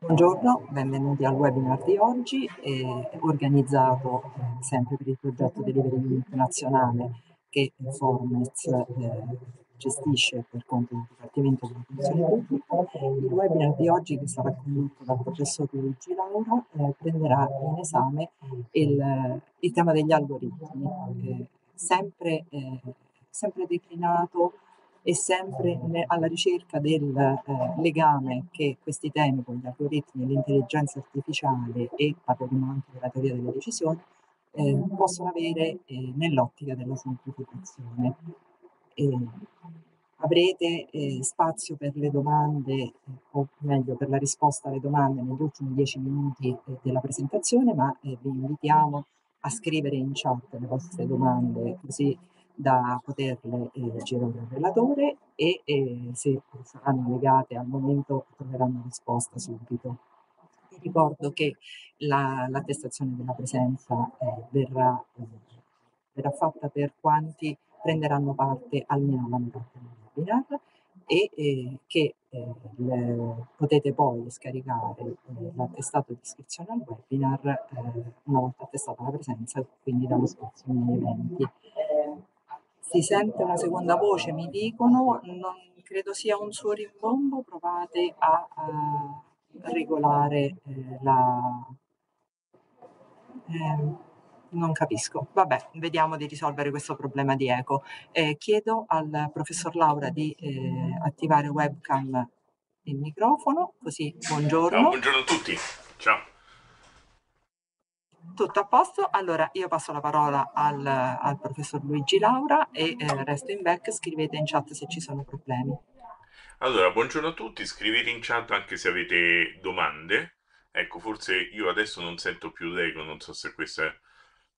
Buongiorno, benvenuti al webinar di oggi, eh, organizzato eh, sempre per il progetto Delivery Internazionale che Formez eh, gestisce per conto del Dipartimento della Funzione Pubblica. Il webinar di oggi, che sarà condotto dal professor Luigi Laura, eh, prenderà in esame il, il tema degli algoritmi, eh, sempre, eh, sempre declinato e sempre alla ricerca del eh, legame che questi temi con gli algoritmi, e l'intelligenza artificiale e parleremo anche della teoria delle decisioni eh, possono avere eh, nell'ottica della semplificazione. E avrete eh, spazio per le domande, eh, o meglio per la risposta alle domande negli ultimi dieci minuti eh, della presentazione, ma vi invitiamo a scrivere in chat le vostre domande così da poterle eh, girare al relatore e eh, se saranno legate al momento troveranno risposta subito. Vi ricordo che l'attestazione la, della presenza eh, verrà, eh, verrà, fatta per quanti prenderanno parte almeno alla metà del webinar e eh, che eh, le, potete poi scaricare l'attestato di iscrizione al webinar una volta attestata la presenza, quindi dallo spazio negli eventi si sente una seconda voce, mi dicono, non credo sia un suo rimbombo, provate a, a regolare eh, la... Eh, non capisco. Vabbè, vediamo di risolvere questo problema di eco. Eh, chiedo al professor Laura di eh, attivare webcam e microfono, così buongiorno. Ciao, buongiorno a tutti. Ciao. Tutto a posto? Allora io passo la parola al, al professor Luigi Laura e eh, resto in back, scrivete in chat se ci sono problemi. Allora, buongiorno a tutti, scrivete in chat anche se avete domande. Ecco, forse io adesso non sento più l'ego, non so se questo è,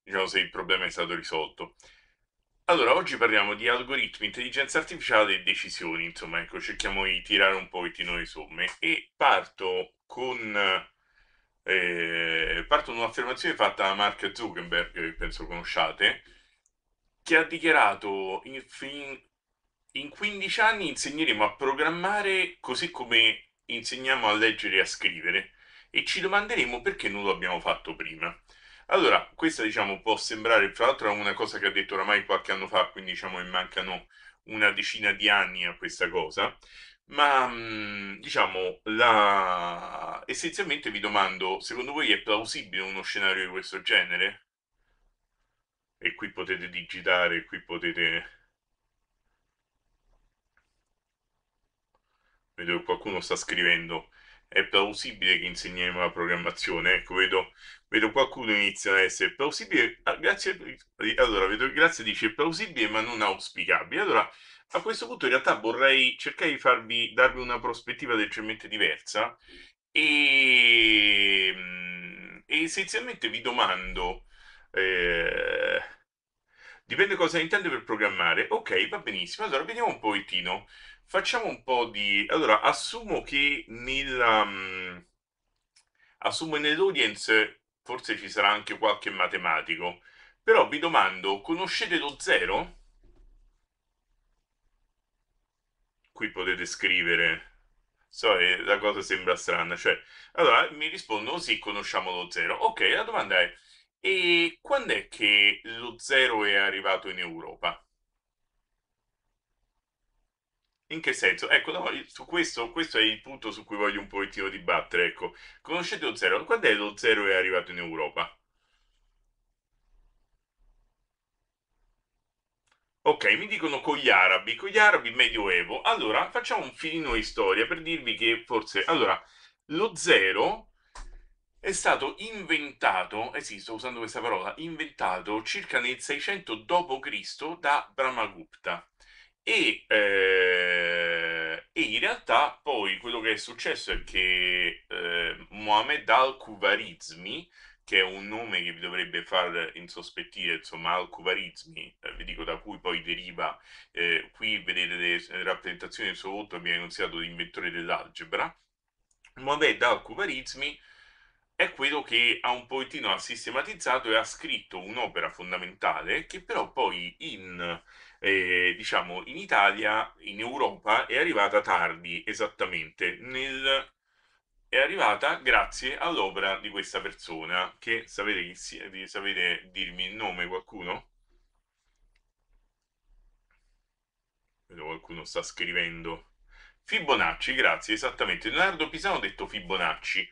diciamo, se il problema è stato risolto. Allora, oggi parliamo di algoritmi, intelligenza artificiale e decisioni, insomma, ecco, cerchiamo di tirare un pochettino le somme e parto con eh, parto da un'affermazione fatta da Mark Zuckerberg, che penso conosciate, che ha dichiarato in, fin, in 15 anni insegneremo a programmare così come insegniamo a leggere e a scrivere e ci domanderemo perché non lo abbiamo fatto prima. Allora, questa diciamo può sembrare, fra l'altro, una cosa che ha detto oramai qualche anno fa, quindi diciamo che mancano una decina di anni a questa cosa ma mm, diciamo, la... essenzialmente vi domando, secondo voi è plausibile uno scenario di questo genere? E qui potete digitare, qui potete... Vedo che qualcuno sta scrivendo, è plausibile che insegniamo la programmazione? Ecco, vedo, vedo qualcuno inizia a essere plausibile, ah, grazie, allora vedo che grazie dice plausibile ma non auspicabile, allora a questo punto in realtà vorrei cercare di farvi, darvi una prospettiva leggermente diversa e, mm, e essenzialmente vi domando, eh, dipende cosa intende per programmare, ok va benissimo, allora vediamo un pochettino, facciamo un po' di... allora assumo che nella... Mm, assumo nell'audience forse ci sarà anche qualche matematico, però vi domando, conoscete lo zero? qui potete scrivere. So, eh, la cosa sembra strana, cioè, allora mi rispondono sì, conosciamo lo zero. Ok, la domanda è, e quando è che lo zero è arrivato in Europa? In che senso? Ecco, no, su questo, questo è il punto su cui voglio un pochettino dibattere, ecco. Conoscete lo zero? Quando è lo zero è arrivato in Europa? Ok, mi dicono con gli arabi, con gli arabi medioevo. Allora, facciamo un filino di storia per dirvi che forse... Allora, lo zero è stato inventato, eh sì, sto usando questa parola, inventato circa nel 600 d.C. da Brahmagupta. E, eh, e, in realtà poi quello che è successo è che eh, Mohammed al-Khwarizmi, che è un nome che vi dovrebbe far insospettire, insomma, al-Kubarizmi, eh, vi dico da cui poi deriva, eh, qui vedete le rappresentazioni del suo volto, viene considerato l'inventore dell'algebra, ma beh, dal kubarizmi è quello che ha un pochettino ha sistematizzato e ha scritto un'opera fondamentale che però poi in, eh, diciamo, in Italia, in Europa, è arrivata tardi, esattamente, nel è arrivata grazie all'opera di questa persona, che sapete, sapete dirmi il nome qualcuno? Vedo qualcuno sta scrivendo. Fibonacci, grazie, esattamente. Leonardo Pisano detto Fibonacci,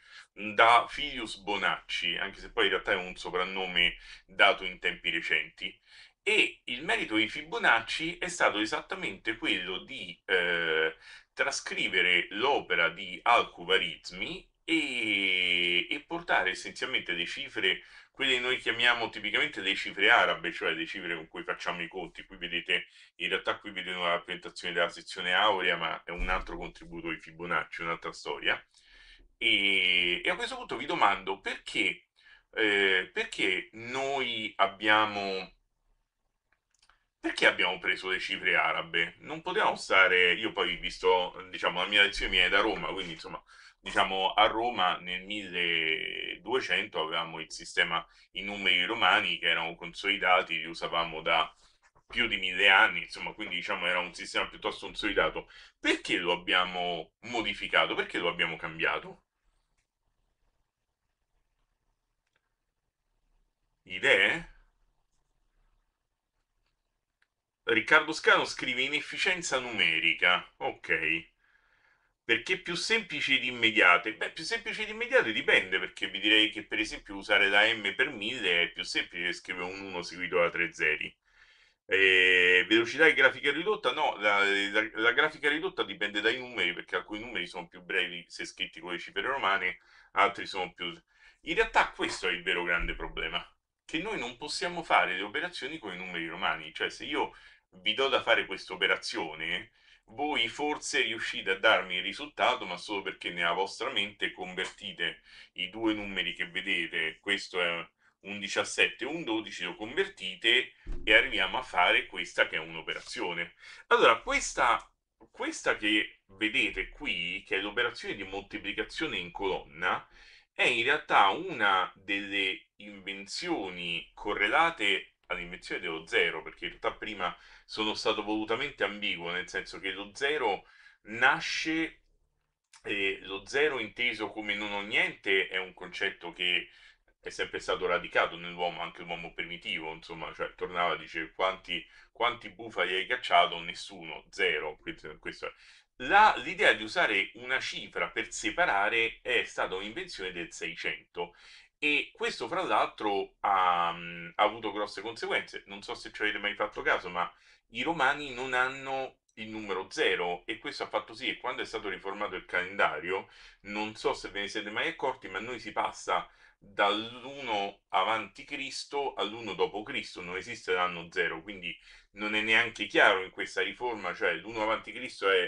da Filius Bonacci, anche se poi in realtà è un soprannome dato in tempi recenti. E il merito di Fibonacci è stato esattamente quello di eh, trascrivere l'opera di Al-Khwarizmi e, e, portare essenzialmente le cifre, quelle che noi chiamiamo tipicamente le cifre arabe, cioè le cifre con cui facciamo i conti. Qui vedete, in realtà qui vedete una rappresentazione della sezione aurea, ma è un altro contributo di Fibonacci, un'altra storia. E, e, a questo punto vi domando perché, eh, perché noi abbiamo perché abbiamo preso le cifre arabe? Non potevamo stare, io poi visto, diciamo, la mia lezione viene da Roma, quindi insomma, diciamo, a Roma nel 1200 avevamo il sistema, i numeri romani che erano consolidati, li usavamo da più di mille anni, insomma, quindi diciamo era un sistema piuttosto consolidato. Perché lo abbiamo modificato? Perché lo abbiamo cambiato? Idee? Riccardo Scano scrive inefficienza numerica. Ok. Perché più semplici ed immediate? Beh, più semplici ed immediate dipende, perché vi direi che per esempio usare la M per 1000 è più semplice che scrivere un 1 seguito da 3 zeri. Eh, velocità e grafica ridotta? No, la, la, la, grafica ridotta dipende dai numeri, perché alcuni numeri sono più brevi se scritti con le cifre romane, altri sono più... In realtà questo è il vero grande problema, che noi non possiamo fare le operazioni con i numeri romani, cioè se io vi do da fare questa operazione, voi forse riuscite a darmi il risultato, ma solo perché nella vostra mente convertite i due numeri che vedete, questo è un 17 e un 12, lo convertite e arriviamo a fare questa che è un'operazione. Allora, questa, questa che vedete qui, che è l'operazione di moltiplicazione in colonna, è in realtà una delle invenzioni correlate all'invenzione dello zero, perché in realtà prima sono stato volutamente ambiguo, nel senso che lo zero nasce, eh, lo zero inteso come non ho niente è un concetto che è sempre stato radicato nell'uomo, anche l'uomo primitivo, insomma, cioè tornava a dire quanti, quanti bufali hai cacciato? Nessuno, zero. Questo La, l'idea di usare una cifra per separare è stata un'invenzione del 600 e questo, fra l'altro, ha, mhmm, ha avuto grosse conseguenze. Non so se ci avete mai fatto caso, ma i romani non hanno il numero zero e questo ha fatto sì che quando è stato riformato il calendario, non so se ve ne siete mai accorti, ma noi si passa dall'1 avanti Cristo all'1 dopo Cristo, non esiste l'anno zero, quindi non è neanche chiaro in questa riforma, cioè l'1 avanti Cristo è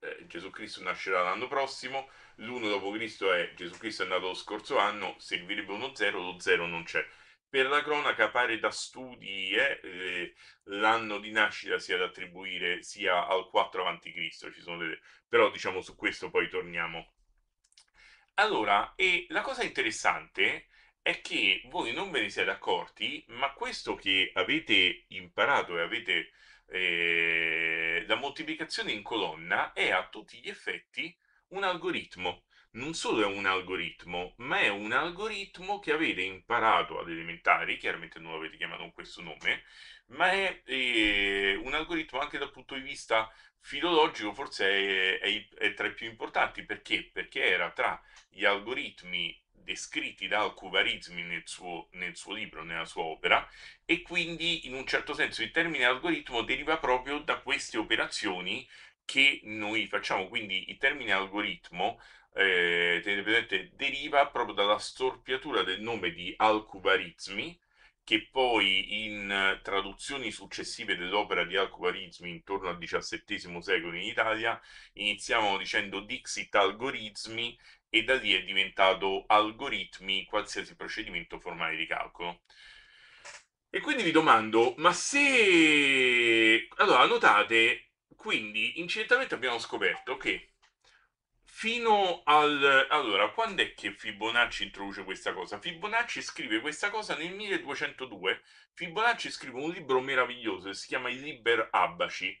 eh, Gesù Cristo nascerà l'anno prossimo, l'1 d.C. è Gesù Cristo è nato lo scorso anno, servirebbe uno 0, lo 0 non c'è. Per la cronaca pare da studi eh, eh, l'anno di nascita sia da attribuire sia al 4 a.C., ci sono delle... però diciamo su questo poi torniamo. Allora, e la cosa interessante è che voi non ve ne siete accorti, ma questo che avete imparato e avete eh, la moltiplicazione in colonna è a tutti gli effetti un algoritmo. Non solo è un algoritmo, ma è un algoritmo che avete imparato ad elementari, chiaramente non l'avete chiamato con questo nome, ma è, è, eh, un algoritmo anche dal punto di vista filologico, forse è, è, è tra i più importanti. Perché? Perché era tra gli algoritmi descritti da Alcuvarizmi nel suo, nel suo, libro, nella sua opera, e quindi in un certo senso il termine algoritmo deriva proprio da queste operazioni che noi facciamo, quindi il termine algoritmo eh, tenete presente, deriva proprio dalla storpiatura del nome di Al-Kubarizmi, che poi in traduzioni successive dell'opera di Al-Kubarizmi intorno al XVII secolo in Italia iniziamo dicendo Dixit algoritmi e da lì è diventato algoritmi qualsiasi procedimento formale di calcolo. E quindi vi domando, ma se... Allora, notate, quindi incidentamente abbiamo scoperto che fino al... Allora, quando è che Fibonacci introduce questa cosa? Fibonacci scrive questa cosa nel 1202. Fibonacci scrive un libro meraviglioso che si chiama I Liber Abaci,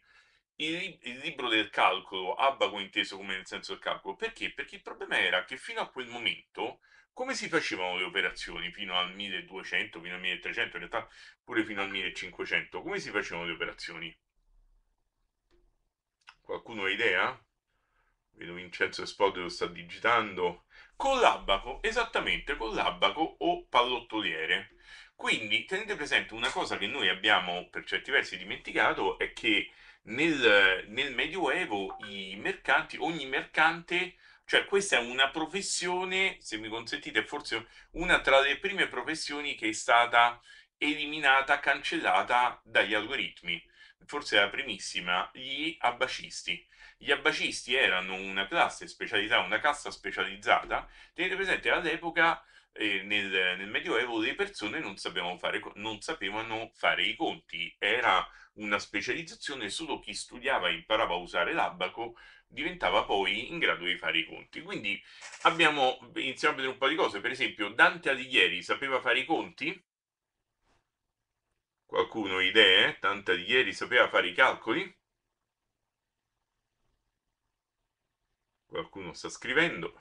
il, il, libro del calcolo, abaco inteso come nel senso del calcolo. Perché? Perché il problema era che fino a quel momento, come si facevano le operazioni fino al 1200, fino al 1300, in realtà pure fino al 1500, come si facevano le operazioni? Qualcuno ha idea? Vedo Vincenzo Espode lo sta digitando. Con l'abaco, esattamente, con l'abaco o pallottoliere. Quindi tenete presente una cosa che noi abbiamo per certi versi dimenticato, è che nel, nel Medioevo i mercanti, ogni mercante cioè questa è una professione, se mi consentite, forse una tra le prime professioni che è stata eliminata, cancellata dagli algoritmi forse la primissima, gli abbacisti. Gli abbacisti erano una classe specializzata, una cassa specializzata, tenete presente all'epoca eh, nel, nel, Medioevo le persone non sapevano, fare, non sapevano fare i conti, era una specializzazione, solo chi studiava e imparava a usare l'abaco diventava poi in grado di fare i conti. Quindi abbiamo, iniziamo a vedere un po' di cose, per esempio Dante Alighieri sapeva fare i conti? Qualcuno idee? Tanta di ieri sapeva fare i calcoli? Qualcuno sta scrivendo.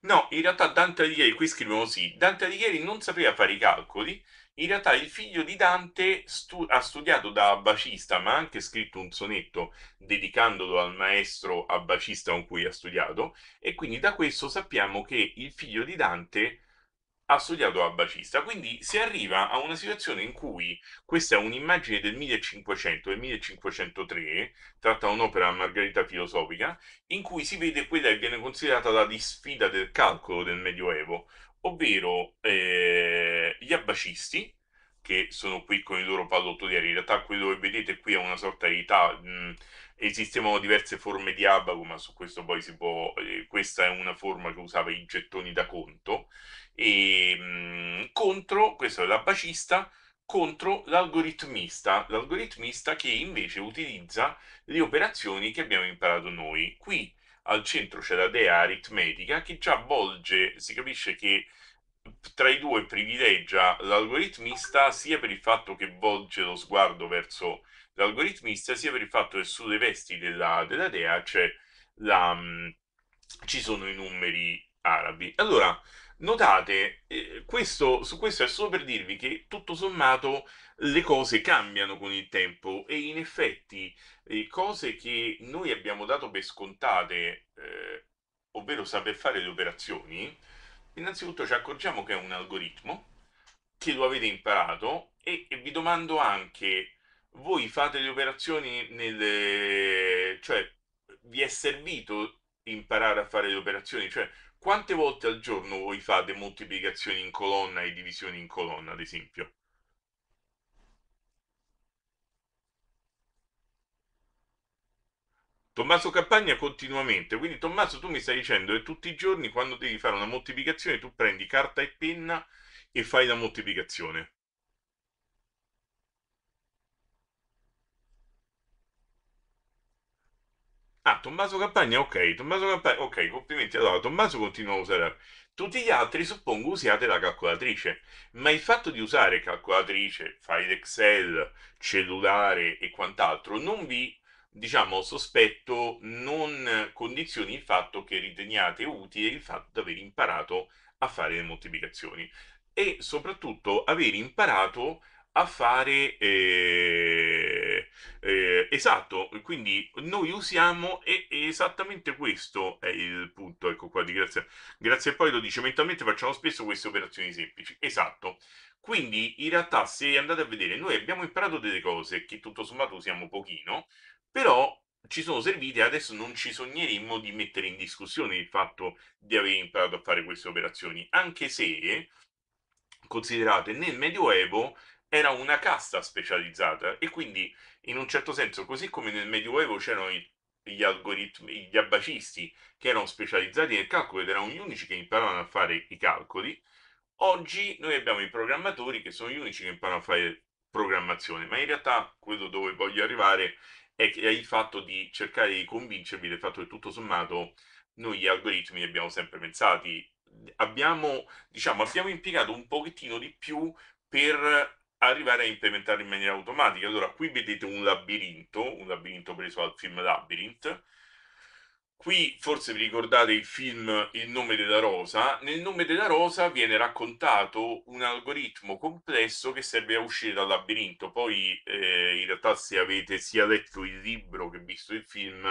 No, in realtà Dante Alighieri, qui scrivono sì, Dante Alighieri non sapeva fare i calcoli, in realtà il figlio di Dante stu- ha studiato da abbacista, ma ha anche scritto un sonetto dedicandolo al maestro abbacista con cui ha studiato, e quindi da questo sappiamo che il figlio di Dante ha studiato abbacista. Quindi si arriva a una situazione in cui questa è un'immagine del 1500 e 1503, tratta un'opera Margherita filosofica, in cui si vede quella che viene considerata la disfida del calcolo del Medioevo, ovvero eh, gli abbacisti, che sono qui con i loro pallottolieri. In realtà quello che vedete qui è una sorta di età. Mm, Esistevano diverse forme di abaco, ma su questo poi si può. Eh, questa è una forma che usava i gettoni da conto. E mh, mm, contro, questo è l'abbacista, contro l'algoritmista, l'algoritmista che invece utilizza le operazioni che abbiamo imparato noi. Qui al centro c'è la dea aritmetica che già volge, si capisce che tra i due privilegia l'algoritmista sia per il fatto che volge lo sguardo verso l'algoritmista sia per il fatto che sulle vesti della, della dea c'è la, ci sono i numeri arabi. Allora, notate, eh, questo, su questo è solo per dirvi che tutto sommato le cose cambiano con il tempo e in effetti eh, cose che noi abbiamo dato per scontate, eh, ovvero saper fare le operazioni, innanzitutto ci accorgiamo che è un algoritmo, che lo avete imparato e, e vi domando anche, voi fate le operazioni nel... cioè vi è servito imparare a fare le operazioni? Cioè quante volte al giorno voi fate moltiplicazioni in colonna e divisioni in colonna, ad esempio? Tommaso Campagna continuamente, quindi Tommaso tu mi stai dicendo che tutti i giorni quando devi fare una moltiplicazione tu prendi carta e penna e fai la moltiplicazione. Ah, Tommaso Campagna, ok, Tommaso Campagna, ok, complimenti. Allora, Tommaso continua a usare. Tutti gli altri, suppongo, usiate la calcolatrice, ma il fatto di usare calcolatrice, file Excel, cellulare e quant'altro non vi diciamo, sospetto non condizioni il fatto che riteniate utile il fatto di aver imparato a fare le moltiplicazioni e soprattutto aver imparato a fare eh, eh, esatto quindi noi usiamo e, e, esattamente questo è il punto ecco qua di grazie grazie poi lo dice mentalmente facciamo spesso queste operazioni semplici esatto quindi in realtà se andate a vedere noi abbiamo imparato delle cose che tutto sommato usiamo pochino però ci sono servite e adesso non ci sogneremmo di mettere in discussione il fatto di aver imparato a fare queste operazioni, anche se, considerate, nel Medioevo era una casta specializzata e quindi in un certo senso, così come nel Medioevo c'erano i gli algoritmi, gli abbacisti che erano specializzati nel calcolo ed erano gli unici che imparavano a fare i calcoli. Oggi noi abbiamo i programmatori che sono gli unici che imparano a fare programmazione, ma in realtà quello dove voglio arrivare è, è il fatto di cercare di convincervi del fatto che tutto sommato noi gli algoritmi li abbiamo sempre pensati, abbiamo, diciamo, abbiamo impiegato un pochettino di più per arrivare a implementarli in maniera automatica. Allora, qui vedete un labirinto, un labirinto preso dal film Labyrinth, Qui forse vi ricordate il film Il nome della rosa. Nel nome della rosa viene raccontato un algoritmo complesso che serve a uscire dal labirinto. Poi eh, in realtà se avete sia letto il libro che visto il film,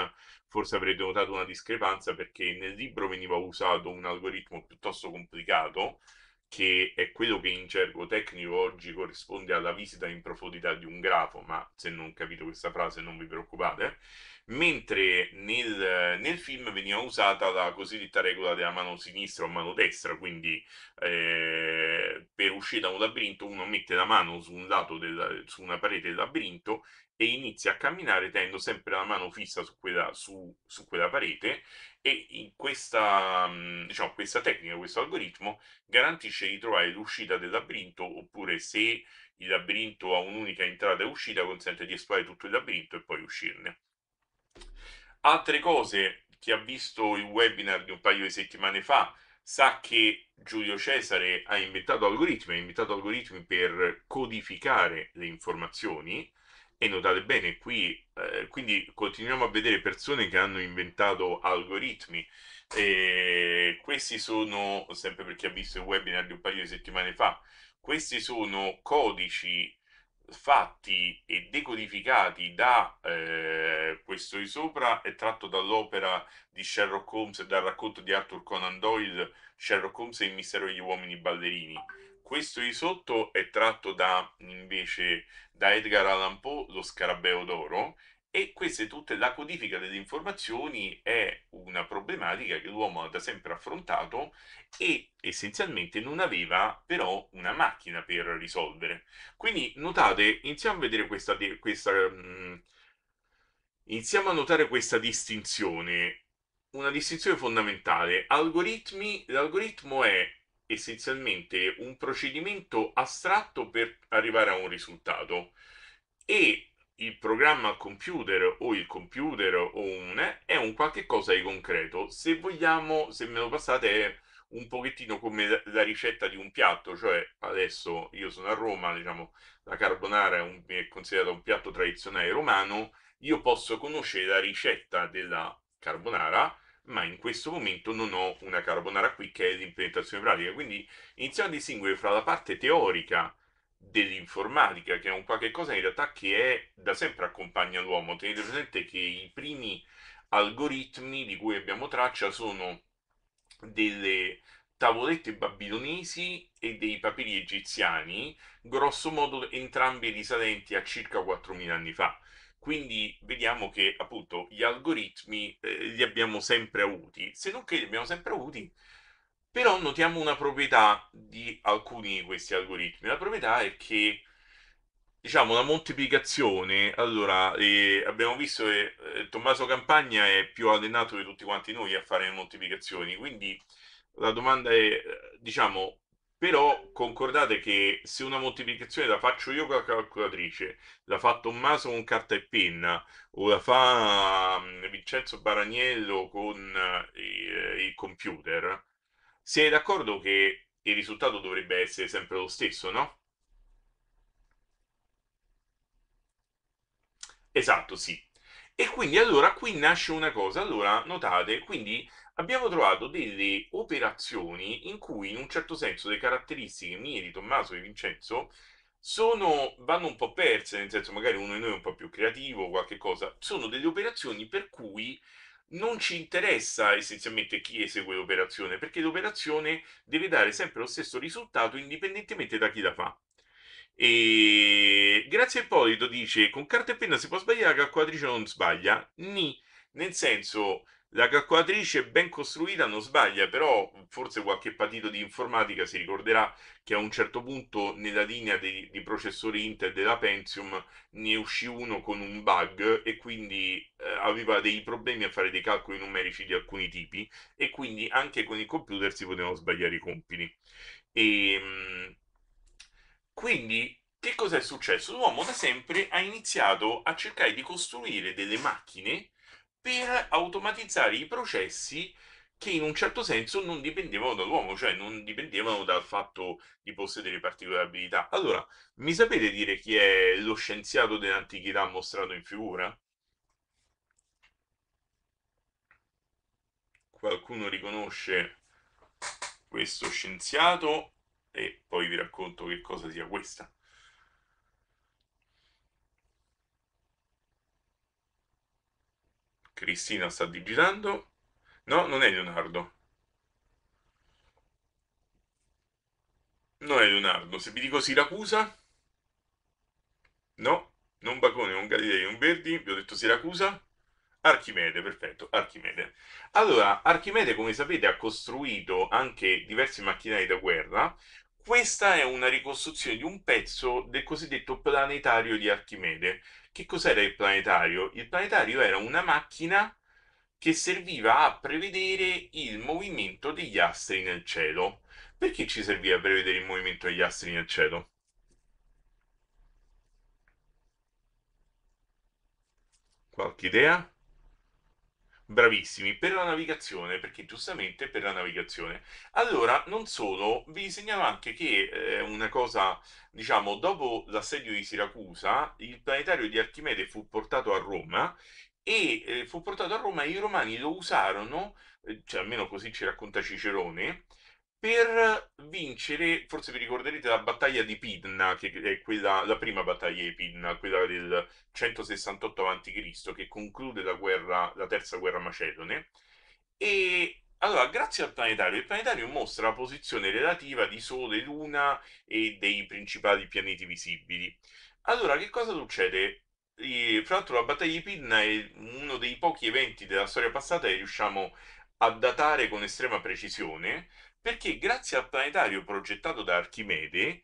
forse avrete notato una discrepanza perché nel libro veniva usato un algoritmo piuttosto complicato che è quello che in gergo tecnico oggi corrisponde alla visita in profondità di un grafo, ma se non capito questa frase non vi preoccupate mentre nel, nel, film veniva usata la cosiddetta regola della mano sinistra o mano destra, quindi eh, per uscire da un labirinto uno mette la mano su un lato del, su una parete del labirinto e inizia a camminare tenendo sempre la mano fissa su quella, su, su quella parete e in questa, mm, diciamo, questa tecnica, questo algoritmo garantisce di trovare l'uscita del labirinto oppure se il labirinto ha un'unica entrata e uscita consente di esplorare tutto il labirinto e poi uscirne. Altre cose, chi ha visto il webinar di un paio di settimane fa sa che Giulio Cesare ha inventato algoritmi, ha inventato algoritmi per codificare le informazioni e notate bene qui, eh, quindi continuiamo a vedere persone che hanno inventato algoritmi. E questi sono, sempre per chi ha visto il webinar di un paio di settimane fa, questi sono codici fatti e decodificati da eh, questo di sopra è tratto dall'opera di Sherlock Holmes e dal racconto di Arthur Conan Doyle Sherlock Holmes e il mistero degli uomini ballerini questo di sotto è tratto da invece da Edgar Allan Poe lo scarabeo d'oro e queste tutte, la codifica delle informazioni è una problematica che l'uomo ha da sempre affrontato e essenzialmente non aveva però una macchina per risolvere. Quindi notate, iniziamo a vedere questa, questa mh, mm, iniziamo a notare questa distinzione, una distinzione fondamentale. Algoritmi, l'algoritmo è essenzialmente un procedimento astratto per arrivare a un risultato e il programma computer o il computer o un è un qualche cosa di concreto. Se vogliamo, se me lo passate, è un pochettino come la ricetta di un piatto, cioè adesso io sono a Roma, diciamo, la carbonara è, un, è considerata un piatto tradizionale romano, io posso conoscere la ricetta della carbonara, ma in questo momento non ho una carbonara qui che è l'implementazione pratica, quindi iniziamo a distinguere fra la parte teorica dell'informatica, che è un qualche cosa in realtà che è da sempre accompagna l'uomo. Tenete presente che i primi algoritmi di cui abbiamo traccia sono delle tavolette babilonesi e dei papiri egiziani, grosso modo entrambi risalenti a circa 4.000 anni fa. Quindi vediamo che appunto gli algoritmi eh, li abbiamo sempre avuti, se non che li abbiamo sempre avuti però notiamo una proprietà di alcuni di questi algoritmi. La proprietà è che, diciamo, la moltiplicazione... Allora, eh, abbiamo visto che eh, Tommaso Campagna è più allenato di tutti quanti noi a fare le moltiplicazioni, quindi la domanda è, eh, diciamo, però concordate che se una moltiplicazione la faccio io con la calcolatrice, la fa Tommaso con carta e penna, o la fa mm, Vincenzo Baraniello con eh, eh il computer, sei d'accordo che il risultato dovrebbe essere sempre lo stesso, no? Esatto, sì. E quindi allora qui nasce una cosa. Allora, notate, quindi abbiamo trovato delle operazioni in cui in un certo senso le caratteristiche mie di Tommaso e Vincenzo sono, vanno un po' perse, nel senso magari uno di noi è un po' più creativo, qualche cosa, sono delle operazioni per cui non ci interessa essenzialmente chi esegue l'operazione, perché l'operazione deve dare sempre lo stesso risultato indipendentemente da chi la fa. E... Grazie a Ippolito dice: Con carta e penna si può sbagliare, calcolatrice non sbaglia. Ni, nel senso, la calcolatrice ben costruita non sbaglia, però forse qualche patito di informatica si ricorderà che a un certo punto nella linea dei, di processori Intel della Pentium ne uscì uno con un bug e quindi eh, aveva dei problemi a fare dei calcoli numerici di alcuni tipi e quindi anche con il computer si potevano sbagliare i compiti. E, ehm, quindi che cosa è successo? L'uomo da sempre ha iniziato a cercare di costruire delle macchine per automatizzare i processi che in un certo senso non dipendevano dall'uomo, cioè non dipendevano dal fatto di possedere particolari abilità. Allora, mi sapete dire chi è lo scienziato dell'antichità mostrato in figura? Qualcuno riconosce questo scienziato e poi vi racconto che cosa sia questa. Cristina sta digitando. No, non è Leonardo. Non è Leonardo. Se vi dico Siracusa... No, non Bacone, non Galilei, non Verdi. Vi ho detto Siracusa. Archimede, perfetto, Archimede. Allora, Archimede, come sapete, ha costruito anche diversi macchinari da guerra. Questa è una ricostruzione di un pezzo del cosiddetto planetario di Archimede, che cos'era il planetario? Il planetario era una macchina che serviva a prevedere il movimento degli astri nel cielo. Perché ci serviva a prevedere il movimento degli astri nel cielo? Qualche idea? bravissimi per la navigazione, perché giustamente per la navigazione. Allora, non solo, vi segnalo anche che eh, una cosa, diciamo, dopo l'assedio di Siracusa, il planetario di Archimede fu portato a Roma e eh, fu portato a Roma e i romani lo usarono, eh, cioè almeno così ci racconta Cicerone, per vincere, forse vi ricorderete la battaglia di Pidna, che è quella, la prima battaglia di Pidna, quella del 168 a.C., che conclude la, guerra, la terza guerra macedone. E allora, grazie al planetario, il planetario mostra la posizione relativa di Sole, Luna e dei principali pianeti visibili. Allora, che cosa succede? E, fra l'altro la battaglia di Pidna è uno dei pochi eventi della storia passata che riusciamo a datare con estrema precisione, perché grazie al planetario progettato da Archimede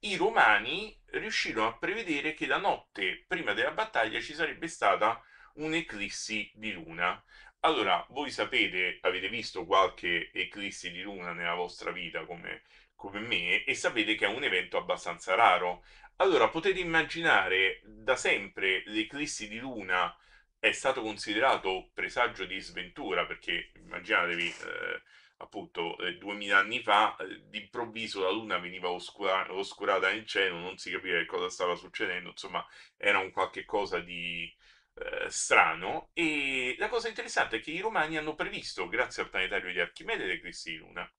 i romani riuscirono a prevedere che la notte prima della battaglia ci sarebbe stata un'eclissi di luna. Allora, voi sapete, avete visto qualche eclissi di luna nella vostra vita come, come me e sapete che è un evento abbastanza raro. Allora, potete immaginare, da sempre l'eclissi di luna è stato considerato presagio di sventura, perché immaginatevi... Eh, appunto eh, duemila eh, anni fa, eh, d'improvviso la Luna veniva oscura- oscurata nel cielo, non si capiva che cosa stava succedendo, insomma era un qualche cosa di eh, strano. E la cosa interessante è che i romani hanno previsto, grazie al planetario di Archimede, l'eclissi di Luna.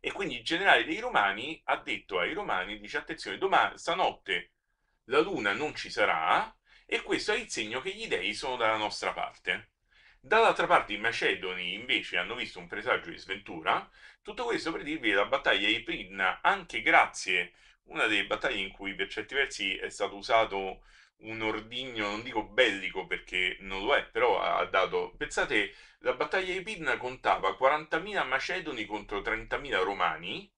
E quindi il generale dei romani ha detto ai romani, dice attenzione, domani, stanotte la Luna non ci sarà e questo è il segno che gli dei sono dalla nostra parte. Dall'altra parte i Macedoni invece hanno visto un presagio di sventura, tutto questo per dirvi che la battaglia di Prinna, anche grazie una delle battaglie in cui per certi versi è stato usato un ordigno, non dico bellico perché non lo è, però ha dato... Pensate, la battaglia di Pidna contava 40.000 macedoni contro 30.000 romani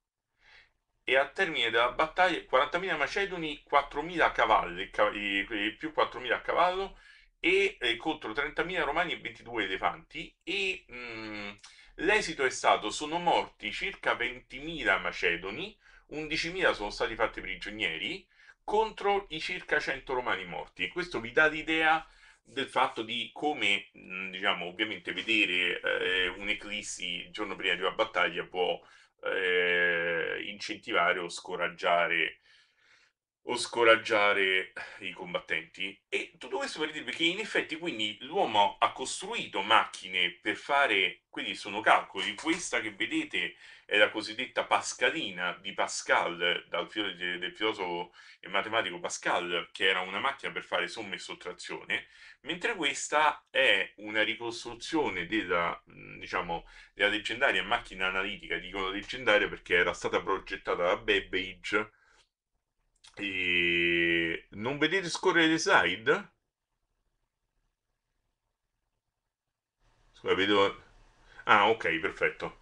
e a termine della battaglia 40.000 macedoni, 4.000 cavalli, cavallo, più 4.000 a cavallo e, eh, contro 30.000 romani e 22 elefanti e mm, l'esito è stato sono morti circa 20.000 macedoni, 11.000 sono stati fatti prigionieri contro i circa 100 romani morti. E questo vi dà l'idea del fatto di come, mh, mm, diciamo, ovviamente vedere eh, un'eclissi il giorno prima di una battaglia può eh, incentivare o scoraggiare o scoraggiare eh, i combattenti. E tutto questo per dire che in effetti quindi l'uomo ha costruito macchine per fare, quindi sono calcoli, questa che vedete è la cosiddetta Pascalina di Pascal, dal filo- del filosofo e matematico Pascal, che era una macchina per fare somme e sottrazione, mentre questa è una ricostruzione della, mm, diciamo, della leggendaria macchina analitica, dicono leggendaria perché era stata progettata da Babbage, e non vedete scorrere le slide? Scusa, vedo... Ah, ok, perfetto.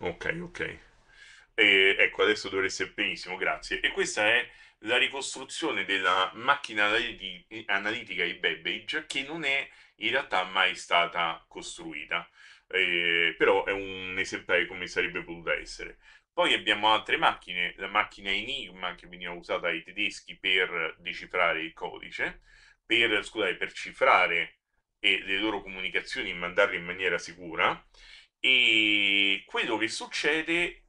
Ok, ok. E, ecco, adesso dovreste... Benissimo, grazie. E questa è la ricostruzione della macchina analitica di Babbage che non è in realtà mai stata costruita, eh, però è un esemplare come sarebbe potuta essere. Poi abbiamo altre macchine, la macchina Enigma che veniva usata dai tedeschi per decifrare il codice, per, scusate, per cifrare e le loro comunicazioni e mandarle in maniera sicura. E quello che succede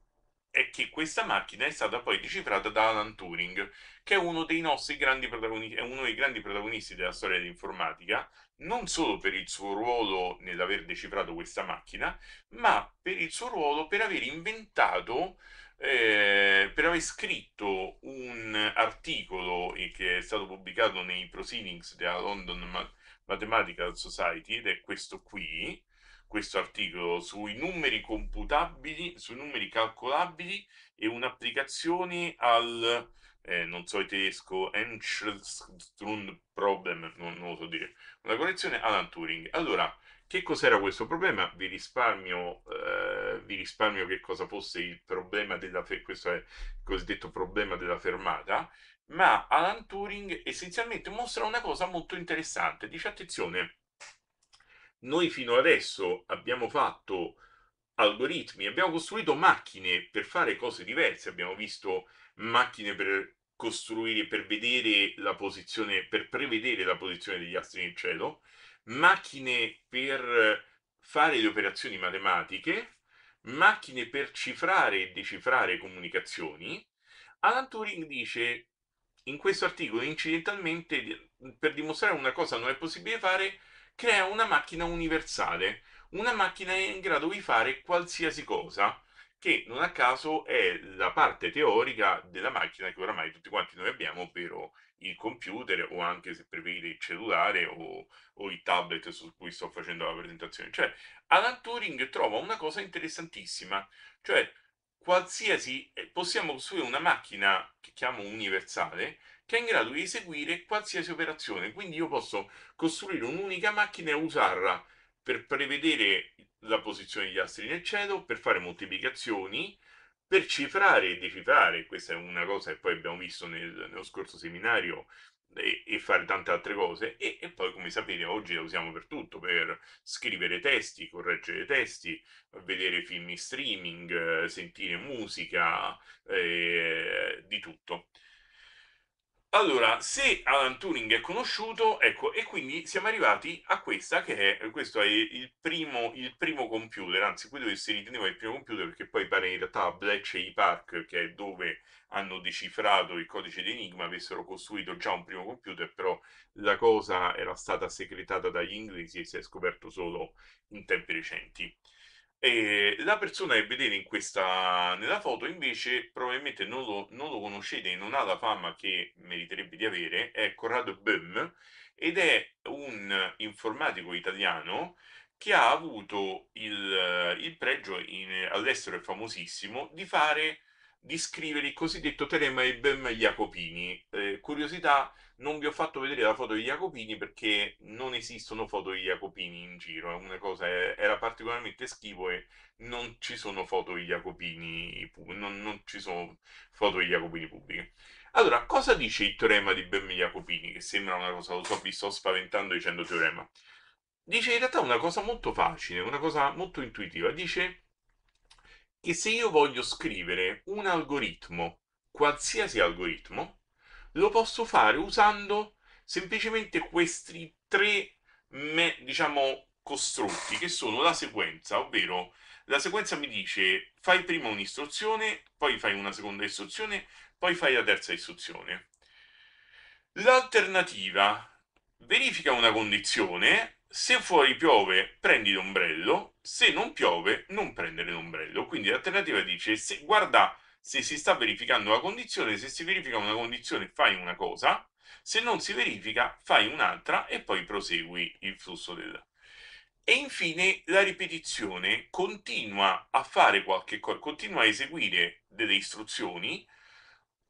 è che questa macchina è stata poi decifrata da Alan Turing, che è uno dei nostri grandi protagonisti, è uno dei grandi protagonisti della storia dell'informatica, non solo per il suo ruolo nell'aver decifrato questa macchina, ma per il suo ruolo per aver inventato, eh, per aver scritto un articolo eh, che è stato pubblicato nei Proceedings della London Mathematical Society, ed è questo qui, questo articolo sui numeri computabili, sui numeri calcolabili e un'applicazione al, eh, non so il tedesco, Enschelstrund Problem, non, non lo so dire, una correzione Alan Turing. Allora, che cos'era questo problema? Vi risparmio, eh, vi risparmio che cosa fosse il problema della, questo è il cosiddetto problema della fermata, ma Alan Turing essenzialmente mostra una cosa molto interessante. Dice attenzione, noi fino adesso abbiamo fatto algoritmi, abbiamo costruito macchine per fare cose diverse, abbiamo visto macchine per costruire, per vedere la posizione, per prevedere la posizione degli astri nel cielo, macchine per fare le operazioni matematiche, macchine per cifrare e decifrare comunicazioni. Alan Turing dice in questo articolo incidentalmente per dimostrare una cosa non è possibile fare, crea una macchina universale, una macchina in grado di fare qualsiasi cosa, che non a caso è la parte teorica della macchina che oramai tutti quanti noi abbiamo, ovvero il computer o anche se preferite il cellulare o, o il tablet su cui sto facendo la presentazione. Cioè, Alan Turing trova una cosa interessantissima, cioè qualsiasi eh, possiamo costruire una macchina che chiamo universale che è in grado di eseguire qualsiasi operazione. Quindi io posso costruire un'unica macchina e usarla per prevedere la posizione degli astri nel cielo, per fare moltiplicazioni, per cifrare e decifrare. Questa è una cosa che poi abbiamo visto nel, nello scorso seminario e, e, fare tante altre cose. E, e, poi, come sapete, oggi la usiamo per tutto, per scrivere testi, correggere testi, vedere film in streaming, eh, sentire musica, eh, di tutto. Allora, se Alan Turing è conosciuto, ecco, e quindi siamo arrivati a questa che è, questo è il primo, il primo computer, anzi quello che si riteneva il primo computer, perché poi pare in realtà Bletchley Park, che è dove hanno decifrato il codice di Enigma, avessero costruito già un primo computer, però la cosa era stata segretata dagli inglesi e si è scoperto solo in tempi recenti. E la persona che vedete in questa, nella foto invece probabilmente non lo, non lo conoscete, non ha la fama che meriterebbe di avere, è Corrado Böhm ed è un informatico italiano che ha avuto il, il pregio all'estero è famosissimo di fare di scrivere il cosiddetto teorema di Bem-Jacopini. Eh, curiosità, non vi ho fatto vedere la foto di Jacopini perché non esistono foto di Jacopini in giro, cosa, era particolarmente schivo e non ci sono foto di Jacopini, non, non ci sono foto di Jacopini pubbliche. Allora, cosa dice il teorema di Bem-Jacopini? Che sembra una cosa, lo so, vi sto spaventando dicendo teorema. Dice in realtà una cosa molto facile, una cosa molto intuitiva. Dice che se io voglio scrivere un algoritmo, qualsiasi algoritmo, lo posso fare usando semplicemente questi tre, me, diciamo, costrutti, che sono la sequenza, ovvero la sequenza mi dice fai prima un'istruzione, poi fai una seconda istruzione, poi fai la terza istruzione. L'alternativa verifica una condizione se fuori piove prendi l'ombrello, se non piove non prendere l'ombrello. Quindi l'alternativa dice se, guarda se si sta verificando la condizione, se si verifica una condizione fai una cosa, se non si verifica fai un'altra e poi prosegui il flusso del... E infine la ripetizione continua a fare qualche cosa, continua a eseguire delle istruzioni,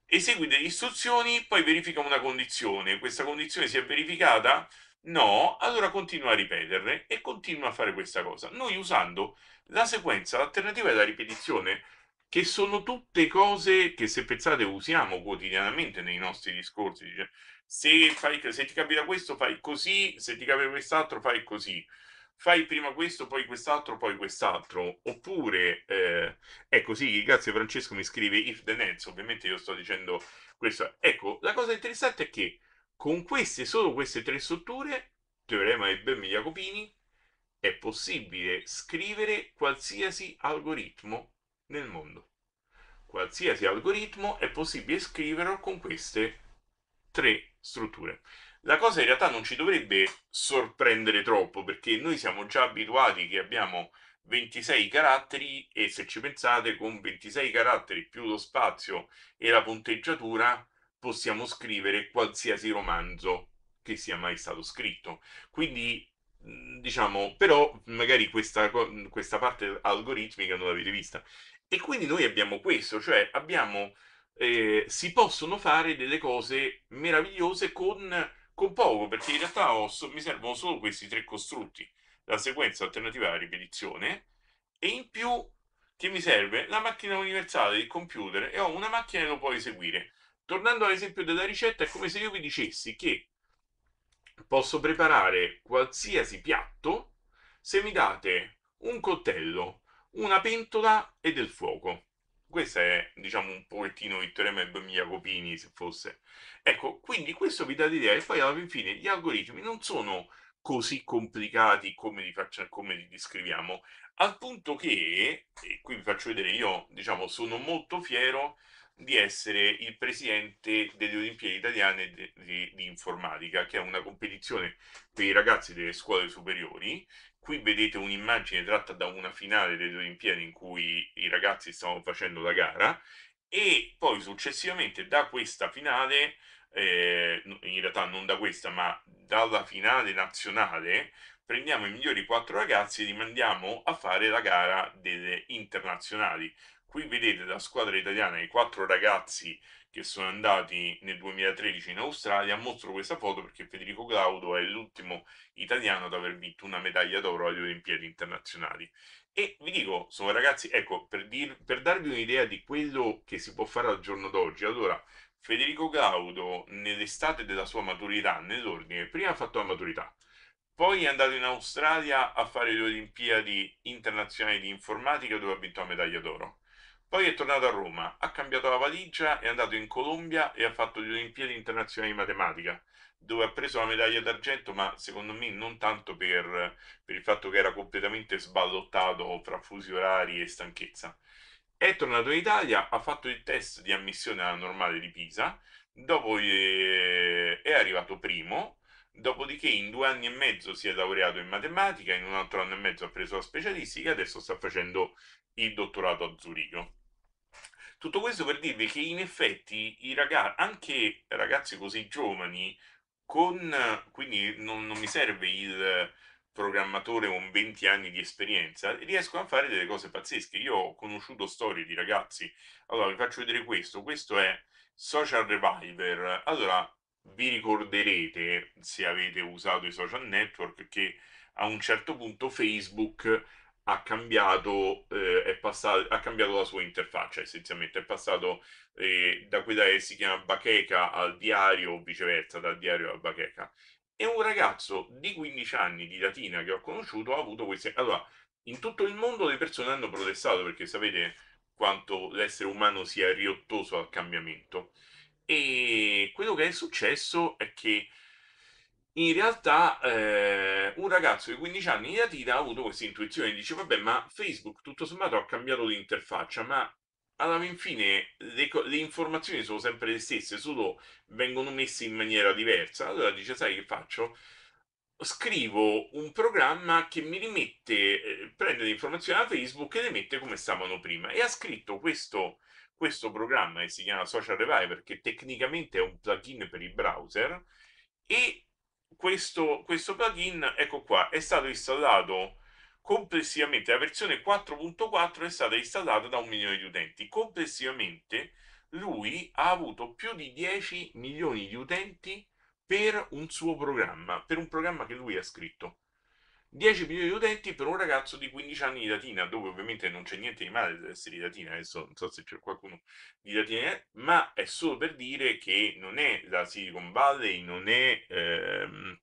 esegui delle istruzioni, poi verifica una condizione, questa condizione si è verificata, No, allora continua a ripeterle e continua a fare questa cosa. Noi usando la sequenza, l'alternativa e la ripetizione, che sono tutte cose che se pensate usiamo quotidianamente nei nostri discorsi. Se, fai, se ti capita questo fai così, se ti capita quest'altro fai così. Fai prima questo, poi quest'altro, poi quest'altro. Oppure, eh, ecco sì, grazie Francesco mi scrive if the nets, ovviamente io sto dicendo questo. Ecco, la cosa interessante è che con queste, solo queste tre strutture, teorema di Bermi-Jacopini, è possibile scrivere qualsiasi algoritmo nel mondo. Qualsiasi algoritmo è possibile scriverlo con queste tre strutture. La cosa in realtà non ci dovrebbe sorprendere troppo perché noi siamo già abituati che abbiamo 26 caratteri e se ci pensate con 26 caratteri più lo spazio e la punteggiatura possiamo scrivere qualsiasi romanzo che sia mai stato scritto. Quindi, mm, diciamo, però magari questa, questa parte algoritmica non l'avete vista. E quindi noi abbiamo questo, cioè abbiamo, eh, si possono fare delle cose meravigliose con, con poco, perché in realtà ho, mi servono solo questi tre costrutti, la sequenza alternativa alla ripetizione, e in più che mi serve la macchina universale, il computer, e ho una macchina che lo può eseguire tornando all'esempio della ricetta, è come se io vi dicessi che posso preparare qualsiasi piatto se mi date un coltello, una pentola e del fuoco. Questo è, diciamo, un pochettino il teorema di Bemiglia se fosse. Ecco, quindi questo vi dà l'idea e poi alla fine gli algoritmi non sono così complicati come li, faccia, come li descriviamo, al punto che, e qui vi faccio vedere, io, diciamo, sono molto fiero di essere il presidente delle Olimpiadi Italiane di, di, Informatica, che è una competizione per i ragazzi delle scuole superiori. Qui vedete un'immagine tratta da una finale delle Olimpiadi in cui i ragazzi stavano facendo la gara e poi successivamente da questa finale, eh, in realtà non da questa, ma dalla finale nazionale, prendiamo i migliori quattro ragazzi e li mandiamo a fare la gara delle internazionali Qui vedete la squadra italiana, i quattro ragazzi che sono andati nel 2013 in Australia. Mostro questa foto perché Federico Glaudo è l'ultimo italiano ad aver vinto una medaglia d'oro alle Olimpiadi internazionali. E vi dico, sono ragazzi, ecco, per, dir, per darvi un'idea di quello che si può fare al giorno d'oggi, allora Federico Glaudo nell'estate della sua maturità, nell'ordine, prima ha fatto la maturità, poi è andato in Australia a fare le Olimpiadi internazionali di informatica dove ha vinto la medaglia d'oro. Poi è tornato a Roma, ha cambiato la valigia, è andato in Colombia e ha fatto le Olimpiadi internazionali di matematica, dove ha preso la medaglia d'argento, ma secondo me non tanto per, per il fatto che era completamente sballottato fra fusi orari e stanchezza. È tornato in Italia, ha fatto il test di ammissione alla normale di Pisa, dopo eh, è arrivato primo, Dopodiché in due anni e mezzo si è laureato in matematica, in un altro anno e mezzo ha preso la specialistica e adesso sta facendo il dottorato a Zurigo. Tutto questo per dirvi che in effetti i ragazzi, anche ragazzi così giovani, con, quindi non, non mi serve il programmatore con 20 anni di esperienza, riescono a fare delle cose pazzesche. Io ho conosciuto storie di ragazzi. Allora, vi faccio vedere questo. Questo è Social Reviver. Allora, vi ricorderete, se avete usato i social network, che a un certo punto Facebook ha cambiato, eh, passato, ha cambiato, la sua interfaccia essenzialmente, è passato eh, da quella che si chiama bacheca al diario o viceversa, dal diario al bacheca. E un ragazzo di 15 anni di Latina che ho conosciuto ha avuto queste... Allora, in tutto il mondo le persone hanno protestato perché sapete quanto l'essere umano sia riottoso al cambiamento. E quello che è successo è che in realtà eh, un ragazzo di 15 anni in Atida ha avuto questa intuizione, dice vabbè ma Facebook tutto sommato ha cambiato l'interfaccia, ma alla fine le, le, informazioni sono sempre le stesse, solo vengono messe in maniera diversa. Allora dice sai che faccio? Scrivo un programma che mi rimette, eh, prende le informazioni da Facebook e le mette come stavano prima. E ha scritto questo, questo programma che si chiama Social Reviver, che tecnicamente è un plugin per i browser, e questo, questo plugin, ecco qua, è stato installato complessivamente, la versione 4.4 è stata installata da un milione di utenti, complessivamente lui ha avuto più di 10 milioni di utenti per un suo programma, per un programma che lui ha scritto. 10 milioni di utenti per un ragazzo di 15 anni di Latina, dove ovviamente non c'è niente di male di essere di Latina, adesso non so se c'è qualcuno di Latina, ma è solo per dire che non è la Silicon Valley, non è... Ehm,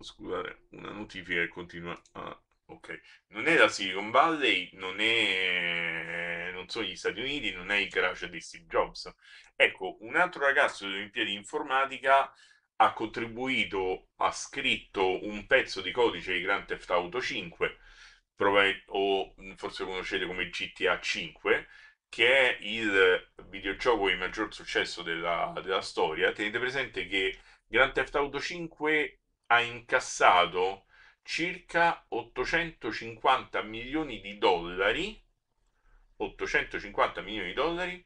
scusate, una notifica che continua a... Ok, non è la Silicon Valley, non è... non sono gli Stati Uniti, non è il garage di Steve Jobs. Ecco, un altro ragazzo di Olimpiadi Informatica ha contribuito, ha scritto un pezzo di codice di Grand Theft Auto 5, o mm, forse conoscete come GTA 5, che è il videogioco di maggior successo della, della storia. Tenete presente che Grand Theft Auto 5 ha incassato circa 850 milioni di dollari 850 milioni di dollari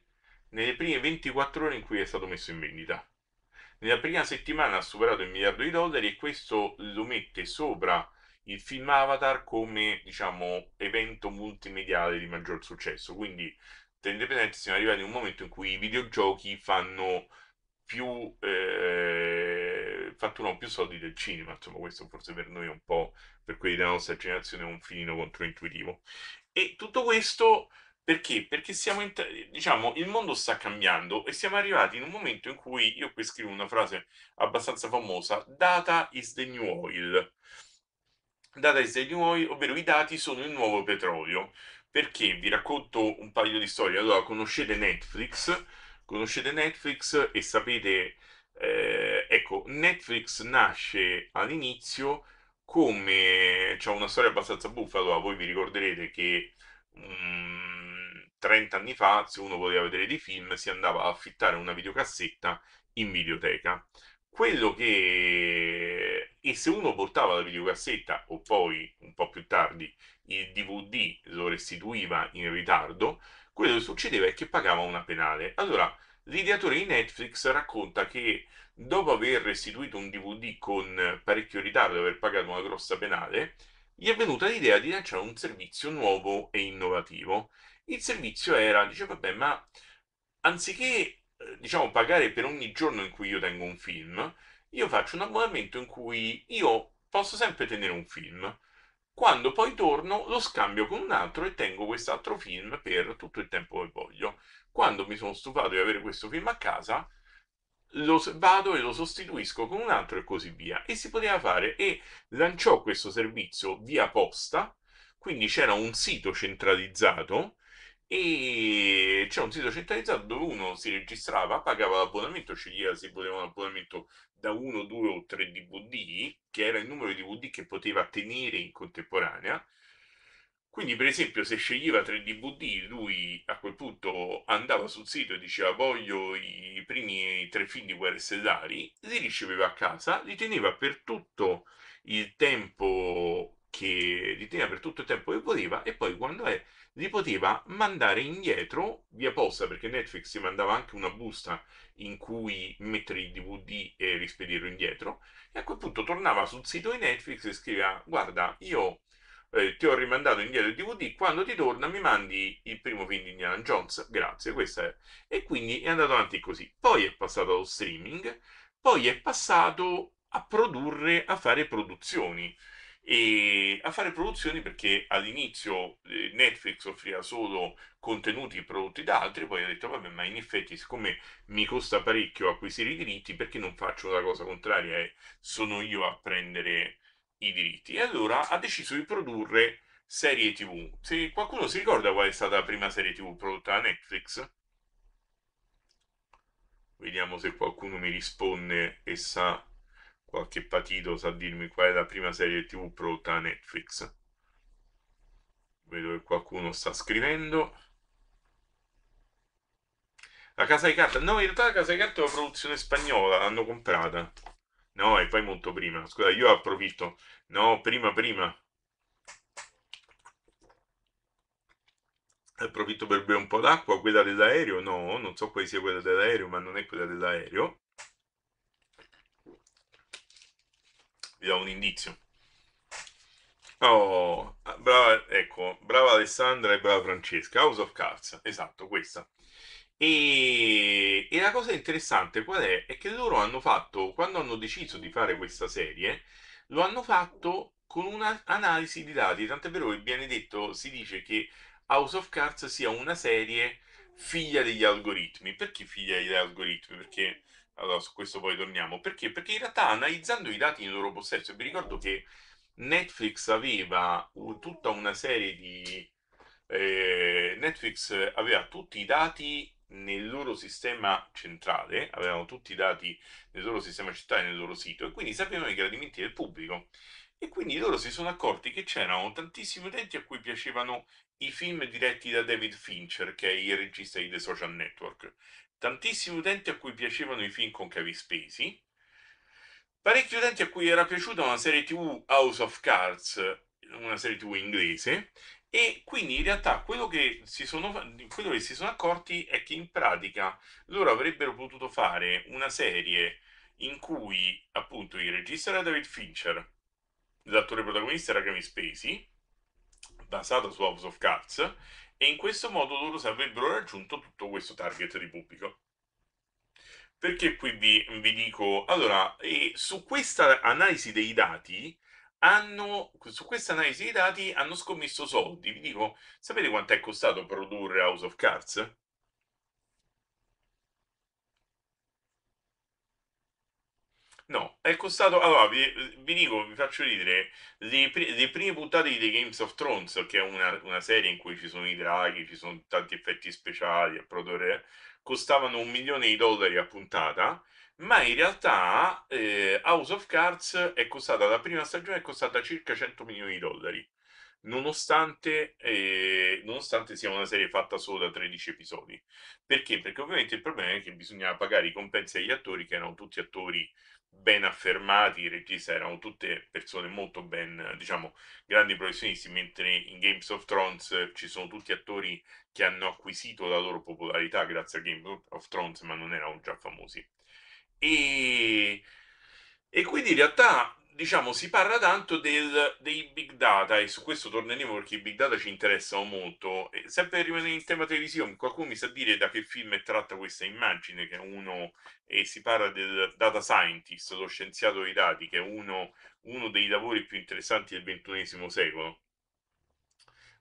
nelle prime 24 ore in cui è stato messo in vendita. Nella prima settimana ha superato il miliardo di dollari e questo lo mette sopra il film Avatar come diciamo evento multimediale di maggior successo. Quindi tenete presente siamo arrivati in un momento in cui i videogiochi fanno più eh, fatturano più soldi del cinema. Insomma, questo forse per noi è un po' per quelli della nostra generazione è un filino controintuitivo. E tutto questo perché? Perché siamo in, diciamo, il mondo sta cambiando e siamo arrivati in un momento in cui io qui scrivo una frase abbastanza famosa, data is the new oil. Data is the new oil, ovvero i dati sono il nuovo petrolio. Perché? Vi racconto un paio di storie. Allora, conoscete Netflix, conoscete Netflix e sapete, eh, ecco, Netflix nasce all'inizio come, c'è una storia abbastanza buffa, allora voi vi ricorderete che... Um, 30 anni fa, se uno voleva vedere dei film, si andava a affittare una videocassetta in videoteca. Quello che... e se uno portava la videocassetta o poi, un po' più tardi, il DVD lo restituiva in ritardo, quello che succedeva è che pagava una penale. Allora, l'ideatore di Netflix racconta che dopo aver restituito un DVD con parecchio ritardo e aver pagato una grossa penale, gli è venuta l'idea di lanciare un servizio nuovo e innovativo. Il servizio era, dice, vabbè, ma anziché, eh, diciamo, pagare per ogni giorno in cui io tengo un film, io faccio un abbonamento in cui io posso sempre tenere un film. Quando poi torno lo scambio con un altro e tengo quest'altro film per tutto il tempo che voglio. Quando mi sono stufato di avere questo film a casa, lo, vado e lo sostituisco con un altro e così via. E si poteva fare e lanciò questo servizio via posta, quindi c'era un sito centralizzato e c'era un sito centralizzato dove uno si registrava, pagava l'abbonamento, sceglieva se voleva un abbonamento da 1, 2 o 3 DVD, che era il numero di DVD che poteva tenere in contemporanea, quindi, per esempio, se sceglieva 3 DVD, lui a quel punto andava sul sito e diceva voglio i primi tre film di Guerre Stellari, li riceveva a casa, li teneva per tutto il tempo che li teneva per tutto il tempo che voleva e poi quando è li poteva mandare indietro via posta perché Netflix si mandava anche una busta in cui mettere il DVD e rispedirlo indietro e a quel punto tornava sul sito di Netflix e scriveva guarda io eh, ti ho rimandato indietro il DVD, quando ti torna mi mandi il primo film di Indiana Jones, grazie, questa è. E quindi è andato avanti così. Poi è passato allo streaming, poi è passato a produrre, a fare produzioni. E a fare produzioni perché all'inizio eh, Netflix offriva solo contenuti prodotti da altri, poi ha detto vabbè ma in effetti siccome mi costa parecchio acquisire i diritti perché non faccio la cosa contraria e sono io a prendere i diritti e allora ha deciso di produrre serie TV. Se qualcuno si ricorda qual è stata la prima serie TV prodotta da Netflix? Vediamo se qualcuno mi risponde e sa qualche patito sa dirmi qual è la prima serie TV prodotta da Netflix. Vedo che qualcuno sta scrivendo. La casa di carta, no, in realtà la casa di carta è una produzione spagnola, l'hanno comprata. No, e fai molto prima. Scusa, io approfitto. No, prima, prima. Approfitto per bere un po' d'acqua. Quella dell'aereo? No, non so quale sia quella dell'aereo, ma non è quella dell'aereo. Vi do un indizio. Oh, brava, ecco, brava Alessandra e brava Francesca. House of Cards, esatto, questa. E, e la cosa interessante qual è? È che loro hanno fatto, quando hanno deciso di fare questa serie, lo hanno fatto con un'analisi di dati, tant'è vero che viene detto, si dice che House of Cards sia una serie figlia degli algoritmi. Perché figlia degli algoritmi? Perché allora su questo poi torniamo. Perché? Perché in realtà analizzando i dati in loro possesso, vi ricordo che Netflix aveva un, tutta una serie di eh, Netflix aveva tutti i dati nel loro sistema centrale, avevano tutti i dati nel loro sistema centrale, nel loro sito, e quindi sapevano i gradimenti del pubblico. E quindi loro si sono accorti che c'erano tantissimi utenti a cui piacevano i film diretti da David Fincher, che è il regista di The Social Network, tantissimi utenti a cui piacevano i film con Kevin Spacey, parecchi utenti a cui era piaciuta una serie TV House of Cards, una serie TV inglese, e quindi in realtà quello che, sono, quello che, si sono, accorti è che in pratica loro avrebbero potuto fare una serie in cui appunto il regista era David Fincher, l'attore protagonista era Kevin Spacey, basato su House of Cards, e in questo modo loro avrebbero raggiunto tutto questo target di pubblico. Perché qui vi, vi dico, allora, su questa analisi dei dati, hanno, su questa analisi dei dati hanno scommesso soldi. Vi dico, sapete quanto è costato produrre House of Cards? No, è costato. Allora, vi, vi, dico, vi faccio ridere le, le, prime puntate di The Games of Thrones, che è una, una, serie in cui ci sono i draghi, ci sono tanti effetti speciali a produrre, costavano un milione di dollari a puntata ma in realtà eh, House of Cards è costata la prima stagione è costata circa 100 milioni di dollari nonostante, eh, nonostante sia una serie fatta solo da 13 episodi perché? perché ovviamente il problema è che bisognava pagare i compensi agli attori che erano tutti attori ben affermati, i registi erano tutte persone molto ben, diciamo, grandi professionisti, mentre in Games of Thrones ci sono tutti attori che hanno acquisito la loro popolarità grazie a Games of Thrones, ma non erano già famosi. E, e quindi in realtà diciamo, si parla tanto del, dei big data e su questo torneremo perché i big data ci interessano molto. E sempre rimanere in tema televisione, qualcuno mi sa dire da che film è tratta questa immagine, che è uno, e si parla del data scientist, lo scienziato dei dati, che è uno, uno dei lavori più interessanti del ventunesimo secolo.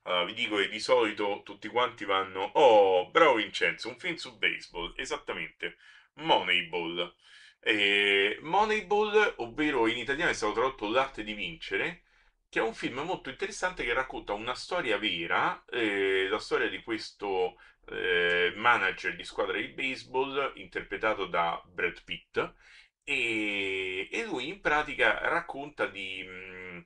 Allora, vi dico che di solito tutti quanti vanno, oh, bravo Vincenzo, un film su baseball, esattamente. Moneyball. Eh, Moneyball, ovvero in italiano è stato tradotto L'arte di vincere, che è un film molto interessante che racconta una storia vera, eh, la storia di questo eh, manager di squadra di baseball interpretato da Brad Pitt e, e lui in pratica racconta di... Mh, mm,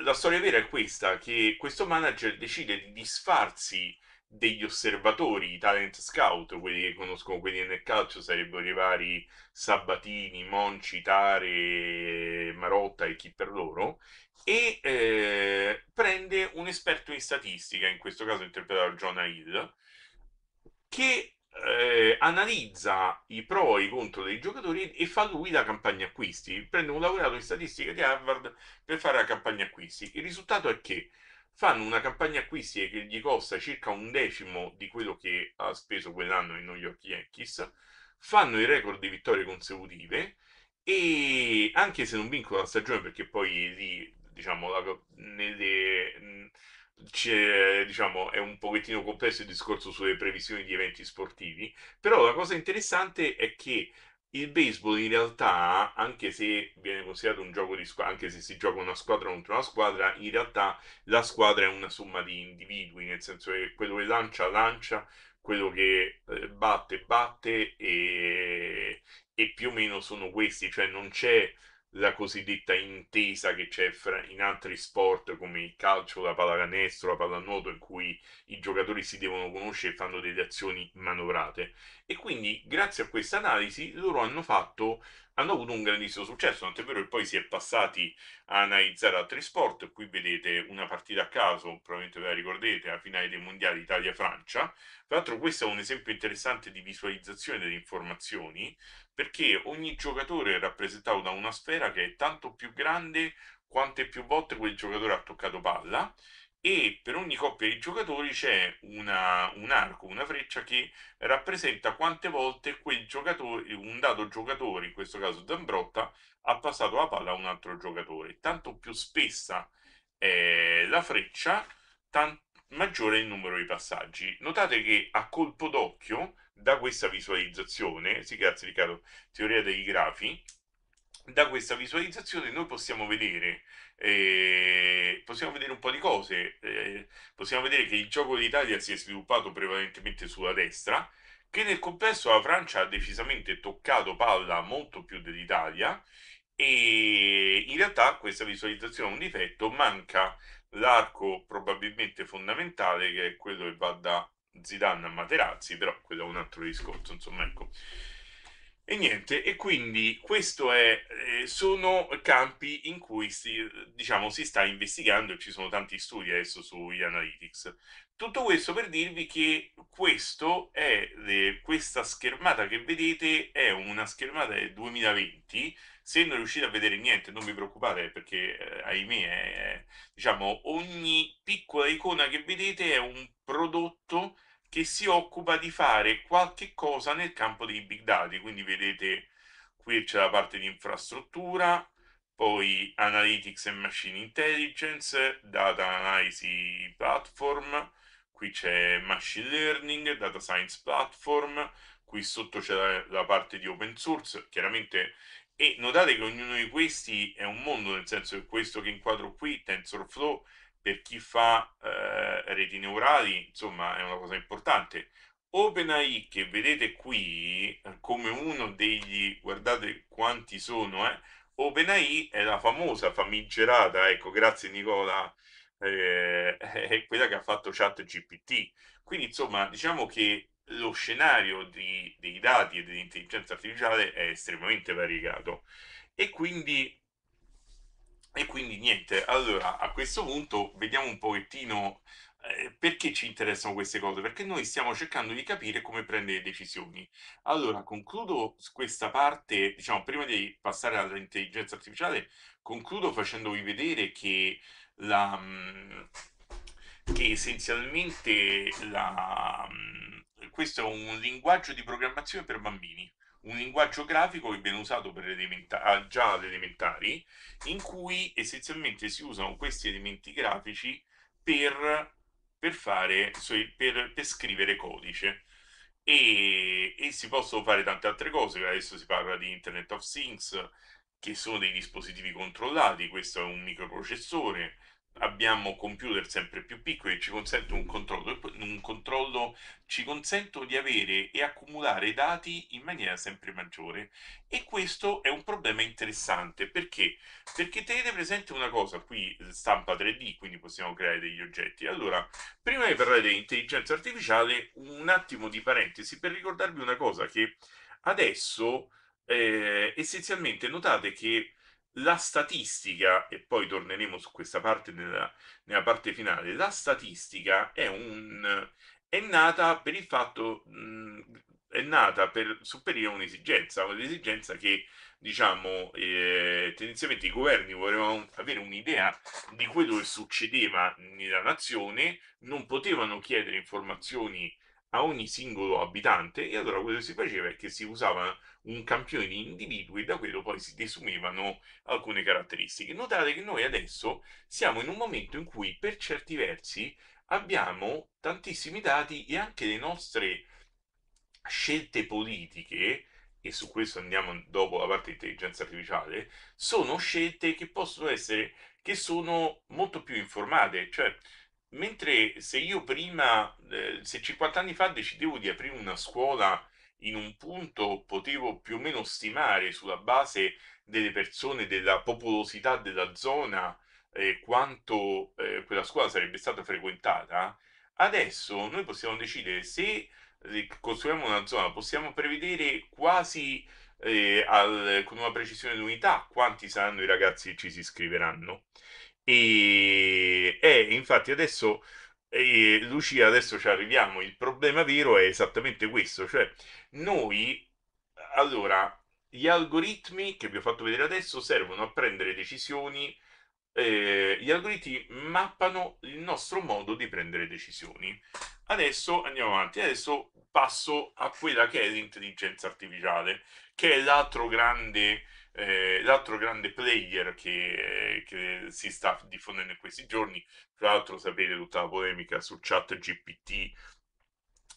la storia vera è questa, che questo manager decide di disfarsi degli osservatori, i talent scout, quelli che conoscono quelli nel calcio sarebbero i vari Sabatini, Monci, Tare, Marotta e chi per loro, e eh, prende un esperto in statistica, in questo caso interpretato da John Hill, che eh, analizza i pro e i contro dei giocatori e fa lui la campagna acquisti. Prende un laureato in statistica di Harvard per fare la campagna acquisti. Il risultato è che fanno una campagna acquisti che gli costa circa un decimo di quello che ha speso quell'anno i New York Yankees, fanno i record di vittorie consecutive e anche se non vincono la stagione perché poi lì diciamo, la, nelle, diciamo, è un pochettino complesso il discorso sulle previsioni di eventi sportivi, però la cosa interessante è che il baseball in realtà, anche se viene considerato un gioco di squadra, anche se si gioca una squadra contro una squadra, in realtà la squadra è una somma di individui, nel senso che quello che lancia, lancia, quello che eh, batte, batte e, e più o meno sono questi, cioè non c'è la cosiddetta intesa che c'è in altri sport come il calcio, la pallacanestro, la pallanuoto, in cui i giocatori si devono conoscere e fanno delle azioni manovrate. E quindi, grazie a questa analisi, loro hanno fatto hanno avuto un grandissimo successo, tant'è vero che poi si è passati a analizzare altri sport, qui vedete una partita a caso, probabilmente ve la ricordate, la finale dei mondiali Italia-Francia, tra l'altro questo è un esempio interessante di visualizzazione delle informazioni, perché ogni giocatore è rappresentato da una sfera che è tanto più grande quante più volte quel giocatore ha toccato palla e per ogni coppia di giocatori c'è una, un arco, una freccia che rappresenta quante volte un dato giocatore, in questo caso Zambrotta, ha passato la palla a un altro giocatore. Tanto più spessa è la freccia, tanto maggiore è il numero di passaggi. Notate che a colpo d'occhio, da questa visualizzazione, sì grazie Riccardo, teoria dei grafi, da questa visualizzazione noi possiamo vedere eh, possiamo vedere un po' di cose. Eh, possiamo vedere che il gioco d'Italia si è sviluppato prevalentemente sulla destra, che nel complesso la Francia ha decisamente toccato palla molto più dell'Italia e in realtà questa visualizzazione ha un difetto, manca l'arco probabilmente fondamentale che è quello che va da Zidane a Materazzi, però quello è un altro discorso, insomma ecco. E niente, e quindi questo è, eh, sono campi in cui si, diciamo, si sta investigando e ci sono tanti studi adesso sugli analytics. Tutto questo per dirvi che questo è, eh, questa schermata che vedete è una schermata del 2020. Se non riuscite a vedere niente, non vi preoccupate perché, eh, ahimè, è, diciamo, ogni piccola icona che vedete è un prodotto che si occupa di fare qualche cosa nel campo dei big data. Quindi vedete qui c'è la parte di infrastruttura, poi Analytics and Machine Intelligence, Data Analysis Platform, qui c'è Machine Learning, Data Science Platform, qui sotto c'è la, la parte di open source, chiaramente e notate che ognuno di questi è un mondo, nel senso che questo che inquadro qui, TensorFlow, per chi fa eh, reti neurali, insomma, è una cosa importante. OpenAI che vedete qui eh, come uno degli, guardate quanti sono, eh? OpenAI è la famosa famigerata, ecco, grazie Nicola, eh, è quella che ha fatto Chat GPT. Quindi insomma, diciamo che lo scenario di, dei dati e dell'intelligenza artificiale è estremamente variegato e quindi e quindi niente, allora a questo punto vediamo un pochettino eh, perché ci interessano queste cose, perché noi stiamo cercando di capire come prendere decisioni. Allora concludo questa parte, diciamo, prima di passare all'intelligenza artificiale, concludo facendovi vedere che la... Mm, che essenzialmente la, mm, questo è un linguaggio di programmazione per bambini un linguaggio grafico che viene usato per elementa- ah, già alle elementari, in cui essenzialmente si usano questi elementi grafici per, per, fare, per, per scrivere codice. E, e, si possono fare tante altre cose, adesso si parla di Internet of Things, che sono dei dispositivi controllati, questo è un microprocessore, abbiamo computer sempre più piccoli che ci consentono un controllo, un controllo ci consentono di avere e accumulare dati in maniera sempre maggiore e questo è un problema interessante perché perché tenete presente una cosa qui stampa 3D quindi possiamo creare degli oggetti allora prima di parlare dell'intelligenza artificiale un attimo di parentesi per ricordarvi una cosa che adesso eh, essenzialmente notate che la statistica, e poi torneremo su questa parte nella, nella parte finale, la statistica è, un, è nata per il fatto, mh, è nata per sopperire un'esigenza, un'esigenza che diciamo eh, tendenzialmente i governi volevano avere un'idea di quello che succedeva nella nazione, non potevano chiedere informazioni a ogni singolo abitante e allora quello che si faceva è che si usava un campione di individui, da quello poi si desumevano alcune caratteristiche. Notate che noi adesso siamo in un momento in cui per certi versi abbiamo tantissimi dati e anche le nostre scelte politiche, e su questo andiamo dopo la parte intelligenza artificiale, sono scelte che possono essere, che sono molto più informate, cioè mentre se io prima, eh, se 50 anni fa decidevo di aprire una scuola in un punto potevo più o meno stimare sulla base delle persone, della popolosità della zona, eh, quanto eh, quella scuola sarebbe stata frequentata, adesso noi possiamo decidere se eh, costruiamo una zona, possiamo prevedere quasi eh, al, con una precisione d'unità quanti saranno i ragazzi che ci si iscriveranno. E eh, infatti adesso e Lucia, adesso ci arriviamo, il problema vero è esattamente questo, cioè noi, allora, gli algoritmi che vi ho fatto vedere adesso servono a prendere decisioni, eh, gli algoritmi mappano il nostro modo di prendere decisioni. Adesso andiamo avanti, adesso passo a quella che è l'intelligenza artificiale, che è l'altro grande eh, l'altro grande player che, che, si sta diffondendo in questi giorni, tra l'altro sapete tutta la polemica su chat GPT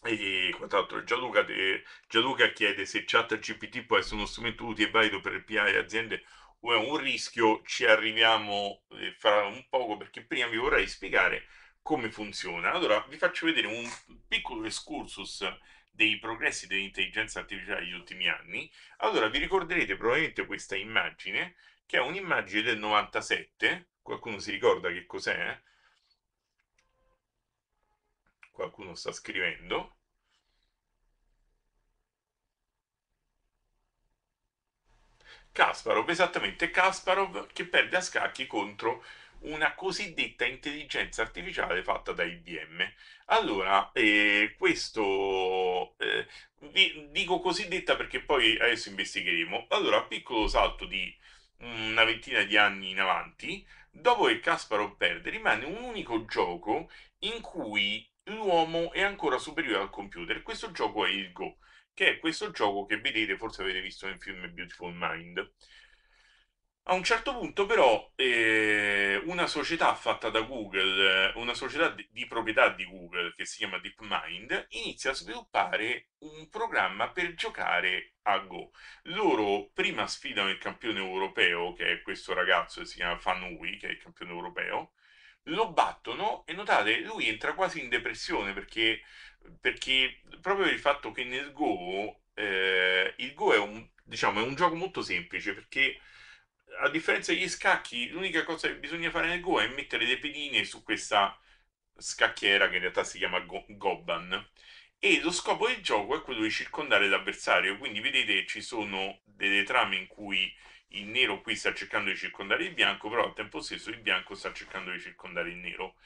e quant'altro, Gianluca, eh, Gianluca chiede se chat GPT può essere uno strumento utile e valido per piare aziende o è un rischio, ci arriviamo eh, fra un poco perché prima vi vorrei spiegare come funziona. Allora vi faccio vedere un piccolo excursus dei progressi dell'intelligenza artificiale degli ultimi anni, allora vi ricorderete probabilmente questa immagine, che è un'immagine del 97, qualcuno si ricorda che cos'è? Qualcuno sta scrivendo. Kasparov, esattamente Kasparov che perde a scacchi contro una cosiddetta intelligenza artificiale fatta da IBM. Allora, eh, questo eh, dico cosiddetta perché poi adesso investigheremo. Allora, piccolo salto di una ventina di anni in avanti, dopo che Kasparov perde, rimane un unico gioco in cui l'uomo è ancora superiore al computer. Questo gioco è il Go, che è questo gioco che vedete, forse avete visto nel film Beautiful Mind. A un certo punto però eh, una società fatta da Google, eh, una società di, di proprietà di Google che si chiama DeepMind, inizia a sviluppare un programma per giocare a Go. Loro prima sfidano il campione europeo, che è questo ragazzo che si chiama Fanui, che è il campione europeo, lo battono e notate, lui entra quasi in depressione perché, perché proprio il fatto che nel Go, eh, il Go è un, diciamo, è un gioco molto semplice perché a differenza degli scacchi, l'unica cosa che bisogna fare nel Go è mettere dei pedine su questa scacchiera che in realtà si chiama Go- Gobban. E lo scopo del gioco è quello di circondare l'avversario. Quindi vedete ci sono delle trame in cui il nero qui sta cercando di circondare il bianco, però al tempo stesso il bianco sta cercando di circondare il nero.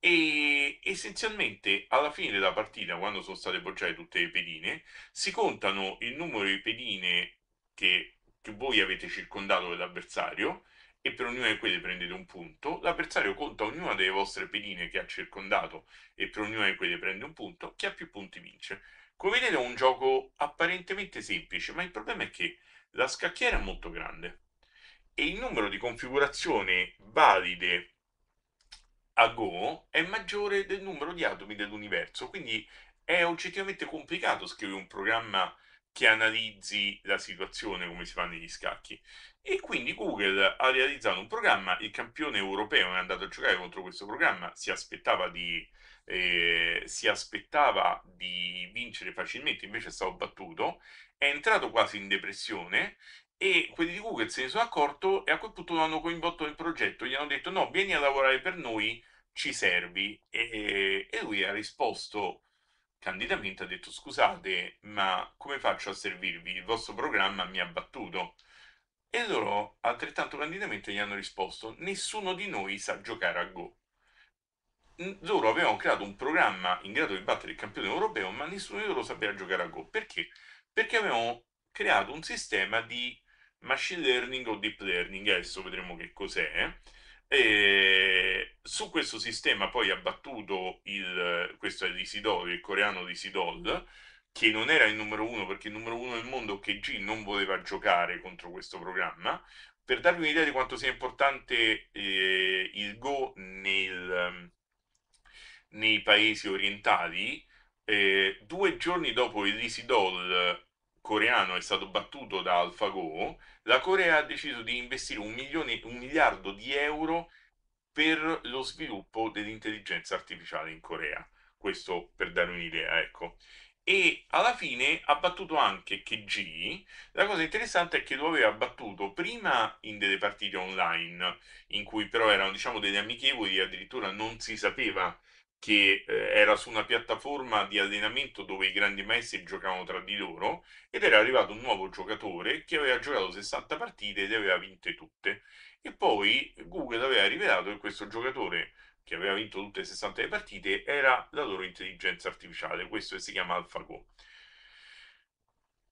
E essenzialmente alla fine della partita, quando sono state bocciate tutte le pedine, si contano il numero di pedine che che voi avete circondato dell'avversario e per ognuna di quelle prendete un punto, l'avversario conta ognuna delle vostre pedine che ha circondato e per ognuna di quelle prende un punto, chi ha più punti vince. Come vedete è un gioco apparentemente semplice, ma il problema è che la scacchiera è molto grande e il numero di configurazioni valide a Go è maggiore del numero di atomi dell'universo, quindi è oggettivamente complicato scrivere un programma che analizzi la situazione come si fa negli scacchi. E quindi Google ha realizzato un programma, il campione europeo è andato a giocare contro questo programma, si aspettava di, eh, si aspettava di vincere facilmente, invece è stato battuto, è entrato quasi in depressione e quelli di Google se ne sono accorto e a quel punto lo hanno coinvolto nel progetto, gli hanno detto no, vieni a lavorare per noi, ci servi. E, e lui ha risposto Candidamente ha detto scusate, ma come faccio a servirvi? Il vostro programma mi ha battuto. E loro altrettanto candidamente gli hanno risposto nessuno di noi sa giocare a Go. Loro avevano creato un programma in grado di battere il campione europeo, ma nessuno di loro sapeva giocare a Go. Perché? Perché avevano creato un sistema di machine learning o deep learning, adesso vedremo che cos'è, e su questo sistema poi ha battuto il, questo è l'Isidol, il coreano di Isidol, che non era il numero uno perché il numero uno del mondo KG non voleva giocare contro questo programma. Per darvi un'idea di quanto sia importante eh, il Go nel, nei paesi orientali, eh, due giorni dopo il Easy coreano è stato battuto da AlphaGo, la Corea ha deciso di investire un, milione, un miliardo di euro per lo sviluppo dell'intelligenza artificiale in Corea. Questo per dare un'idea, ecco. E alla fine ha battuto anche KG. La cosa interessante è che lo aveva battuto prima in delle partite online, in cui però erano diciamo delle amichevoli, addirittura non si sapeva che eh, era su una piattaforma di allenamento dove i grandi maestri giocavano tra di loro ed era arrivato un nuovo giocatore che aveva giocato 60 partite e le aveva vinte tutte. E poi Google aveva rivelato che questo giocatore che aveva vinto tutte le 60 partite era la loro intelligenza artificiale, questo si chiama AlphaGo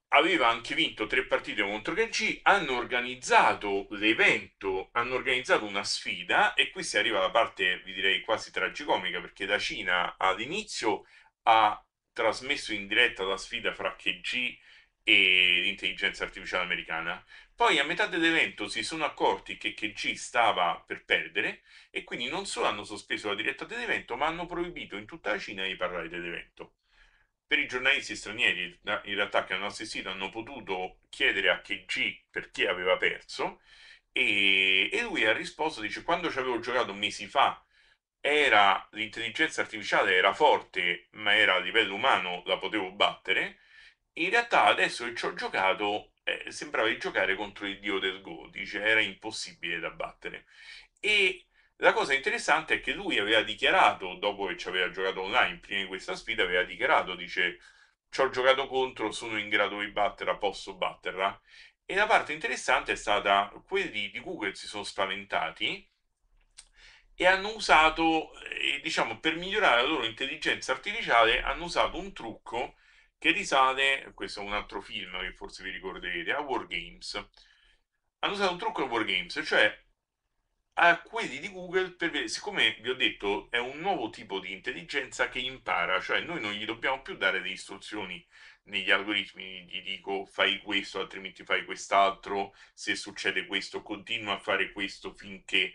aveva anche vinto tre partite contro KG, hanno organizzato l'evento, hanno organizzato una sfida e qui si arriva alla parte, vi direi, quasi tragicomica perché da Cina all'inizio ha trasmesso in diretta la sfida fra KG e l'intelligenza artificiale americana. Poi a metà dell'evento si sono accorti che KG stava per perdere e quindi non solo hanno sospeso la diretta dell'evento, ma hanno proibito in tutta la Cina di parlare dell'evento per i giornalisti stranieri, in realtà che hanno assistito, hanno potuto chiedere a KG chi aveva perso e, e lui ha risposto, dice, quando ci avevo giocato mesi fa, era l'intelligenza artificiale era forte, ma era a livello umano, la potevo battere. In realtà adesso che ci ho giocato eh, sembrava di giocare contro il dio del Go, dice era impossibile da battere. E la cosa interessante è che lui aveva dichiarato, dopo che ci aveva giocato online, prima di questa sfida, aveva dichiarato, dice, ci ho giocato contro, sono in grado di batterla, posso batterla. E la parte interessante è stata quelli di Google si sono spaventati e hanno usato, eh, diciamo, per migliorare la loro intelligenza artificiale, hanno usato un trucco che risale, questo è un altro film che forse vi ricorderete, a Wargames. Hanno usato un trucco a Wargames, cioè a quelli di Google per vedere, siccome vi ho detto è un nuovo tipo di intelligenza che impara, cioè noi non gli dobbiamo più dare le istruzioni negli algoritmi, gli dico fai questo, altrimenti fai quest'altro, se succede questo continua a fare questo finché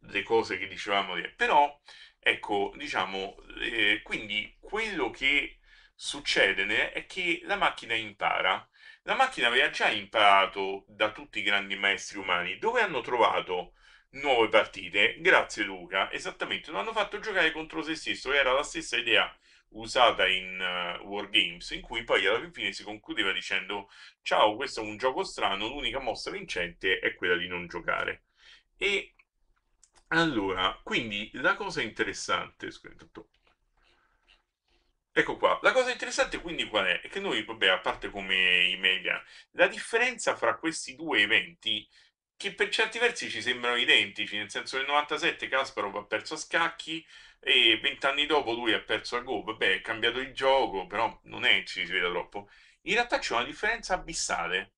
le cose che dicevamo, però ecco, diciamo, eh, quindi quello che succede è che la macchina impara. La macchina aveva già imparato da tutti i grandi maestri umani, dove hanno trovato nuove partite. Grazie Luca, esattamente, non hanno fatto giocare contro se stesso, era la stessa idea usata in uh, eh, Wargames, in cui poi alla fine si concludeva dicendo ciao, questo è un gioco strano, l'unica mossa vincente è quella di non giocare. E allora, quindi la cosa interessante, scusate, Ecco qua, la cosa interessante quindi qual è? È che noi, vabbè, a parte come i media, la differenza fra questi due eventi che per certi versi ci sembrano identici, nel senso che nel 97 Kasparov ha perso a scacchi e vent'anni dopo lui ha perso a Go, vabbè è cambiato il gioco, però non è che ci si veda troppo. In realtà c'è una differenza abissale,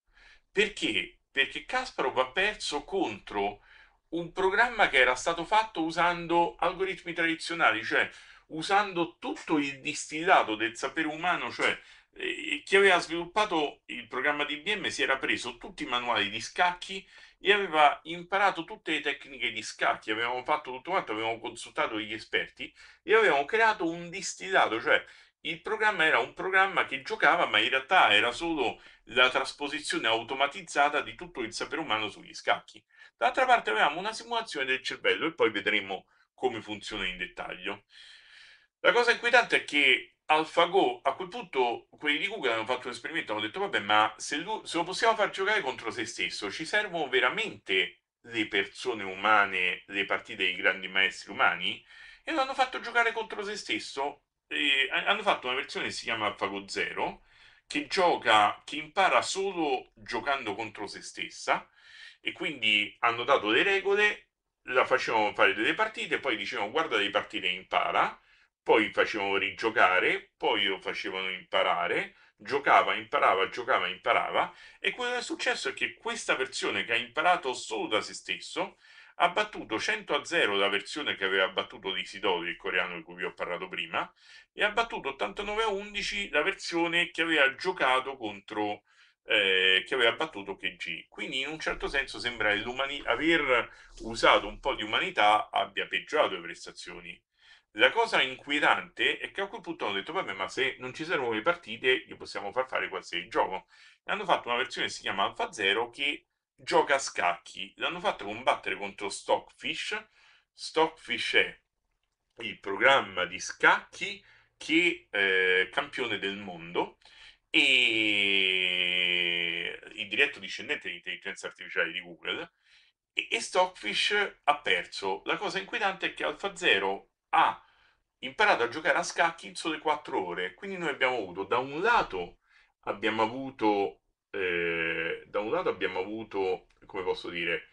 perché? Perché Kasparov ha perso contro un programma che era stato fatto usando algoritmi tradizionali, cioè usando tutto il distillato del sapere umano, cioè eh, chi aveva sviluppato il programma di IBM si era preso tutti i manuali di scacchi e aveva imparato tutte le tecniche di scacchi, avevamo fatto tutto quanto, avevamo consultato gli esperti e avevamo creato un distillato, cioè il programma era un programma che giocava, ma in realtà era solo la trasposizione automatizzata di tutto il sapere umano sugli scacchi. D'altra parte avevamo una simulazione del cervello e poi vedremo come funziona in dettaglio. La cosa inquietante è che AlphaGo, a quel punto quelli di Google hanno fatto un esperimento, hanno detto vabbè ma se, lui, se lo possiamo far giocare contro se stesso, ci servono veramente le persone umane, le partite dei grandi maestri umani? E lo hanno fatto giocare contro se stesso, eh, hanno fatto una versione che si chiama AlphaGo Zero, che gioca, che impara solo giocando contro se stessa, e quindi hanno dato le regole, la facevano fare delle partite, poi dicevano guarda le partite e impara, poi facevano rigiocare, poi lo facevano imparare, giocava, imparava, giocava, imparava e quello che è successo è che questa versione che ha imparato solo da se stesso ha battuto 100 a 0 la versione che aveva battuto di Sidori, il coreano di cui vi ho parlato prima, e ha battuto 89 a 11 la versione che aveva giocato contro eh, che aveva battuto KG. Quindi in un certo senso sembra che aver usato un po' di umanità abbia peggiorato le prestazioni la cosa inquietante è che a quel punto hanno detto, vabbè, ma se non ci servono le partite, gli possiamo far fare qualsiasi gioco. E hanno fatto una versione che si chiama Alpha Zero che gioca a scacchi. L'hanno fatto combattere contro Stockfish. Stockfish è il programma di scacchi che eh, è campione del mondo e il diretto discendente dell'intelligenza artificiale di Google. E, Stockfish ha perso. La cosa inquietante è che Alpha Zero ha imparato a giocare a scacchi in sole 4 ore. Quindi noi abbiamo avuto, da un lato, abbiamo avuto, eh, da un lato abbiamo avuto, come posso dire,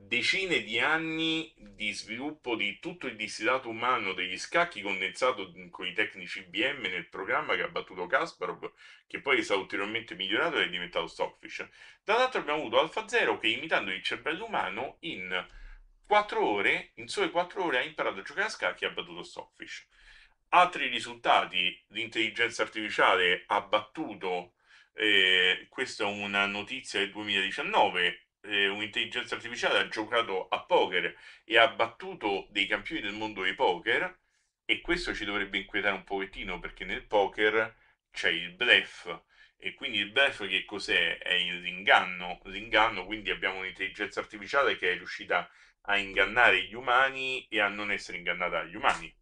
decine di anni di sviluppo di tutto il distillato umano degli scacchi condensato con i tecnici IBM nel programma che ha battuto Kasparov, che poi è stato ulteriormente migliorato ed è diventato Stockfish. Dall'altro abbiamo avuto Alfa che imitando il cervello umano in 4 ore, in sole 4 ore ha imparato a giocare a scacchi e ha battuto Stockfish. Altri risultati, l'intelligenza artificiale ha battuto, eh, questa è una notizia del 2019, eh, un'intelligenza artificiale ha giocato a poker e ha battuto dei campioni del mondo di poker e questo ci dovrebbe inquietare un pochettino perché nel poker c'è il bluff e quindi il bluff che cos'è? È l'inganno, l'inganno, quindi abbiamo un'intelligenza artificiale che è riuscita a a ingannare gli umani e a non essere ingannata dagli umani.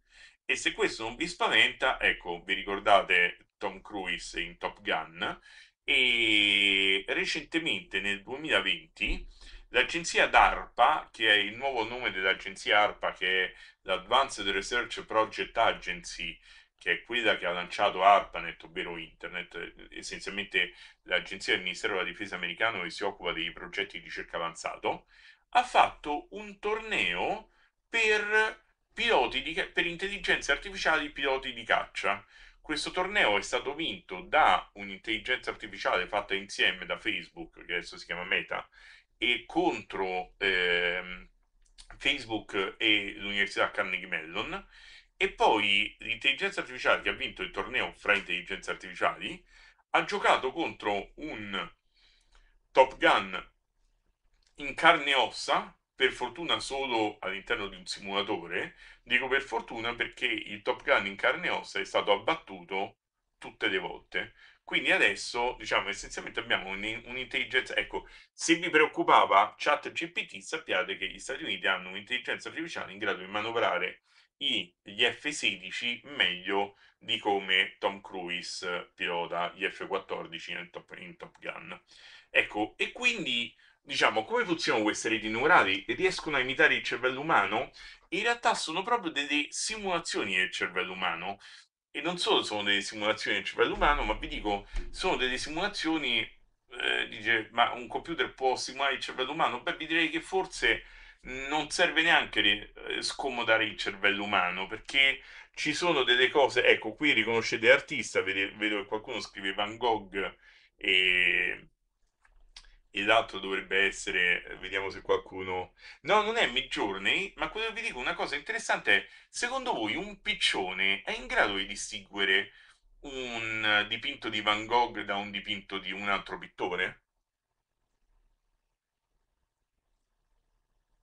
E se questo non vi spaventa, ecco, vi ricordate Tom Cruise in Top Gun? E recentemente, nel 2020, l'agenzia DARPA, che è il nuovo nome dell'agenzia ARPA, che è l'Advanced Research Project Agency, che è quella che ha lanciato ARPANET, ovvero Internet, essenzialmente l'agenzia del Ministero della Difesa americano che si occupa dei progetti di ricerca avanzato, ha fatto un torneo per, di, per intelligenze artificiali piloti di caccia. Questo torneo è stato vinto da un'intelligenza artificiale fatta insieme da Facebook, che adesso si chiama Meta, e contro eh, Facebook e l'Università Carnegie Mellon. E poi l'intelligenza artificiale che ha vinto il torneo fra intelligenze artificiali ha giocato contro un Top Gun in carne e ossa, per fortuna solo all'interno di un simulatore, dico per fortuna perché il Top Gun in carne e ossa è stato abbattuto tutte le volte. Quindi adesso, diciamo, essenzialmente abbiamo un'intelligenza, un ecco, se vi preoccupava chat GPT, sappiate che gli Stati Uniti hanno un'intelligenza artificiale in grado di manovrare i, gli F-16 meglio di come Tom Cruise pilota gli F-14 in, in Top Gun. Ecco, e quindi diciamo, come funzionano queste reti neurali? Riescono a imitare il cervello umano? In realtà sono proprio delle simulazioni del cervello umano. E non solo sono delle simulazioni del cervello umano, ma vi dico, sono delle simulazioni. Eh, dice, ma un computer può simulare il cervello umano? Beh, vi direi che forse non serve neanche eh, scomodare il cervello umano perché ci sono delle cose. Ecco, qui riconoscete l'artista, vedo che qualcuno scrive Van Gogh e e l'altro dovrebbe essere, vediamo se qualcuno... No, non è Midjourney, ma quello che vi dico, una cosa interessante è, secondo voi un piccione è in grado di distinguere un dipinto di Van Gogh da un dipinto di un altro pittore?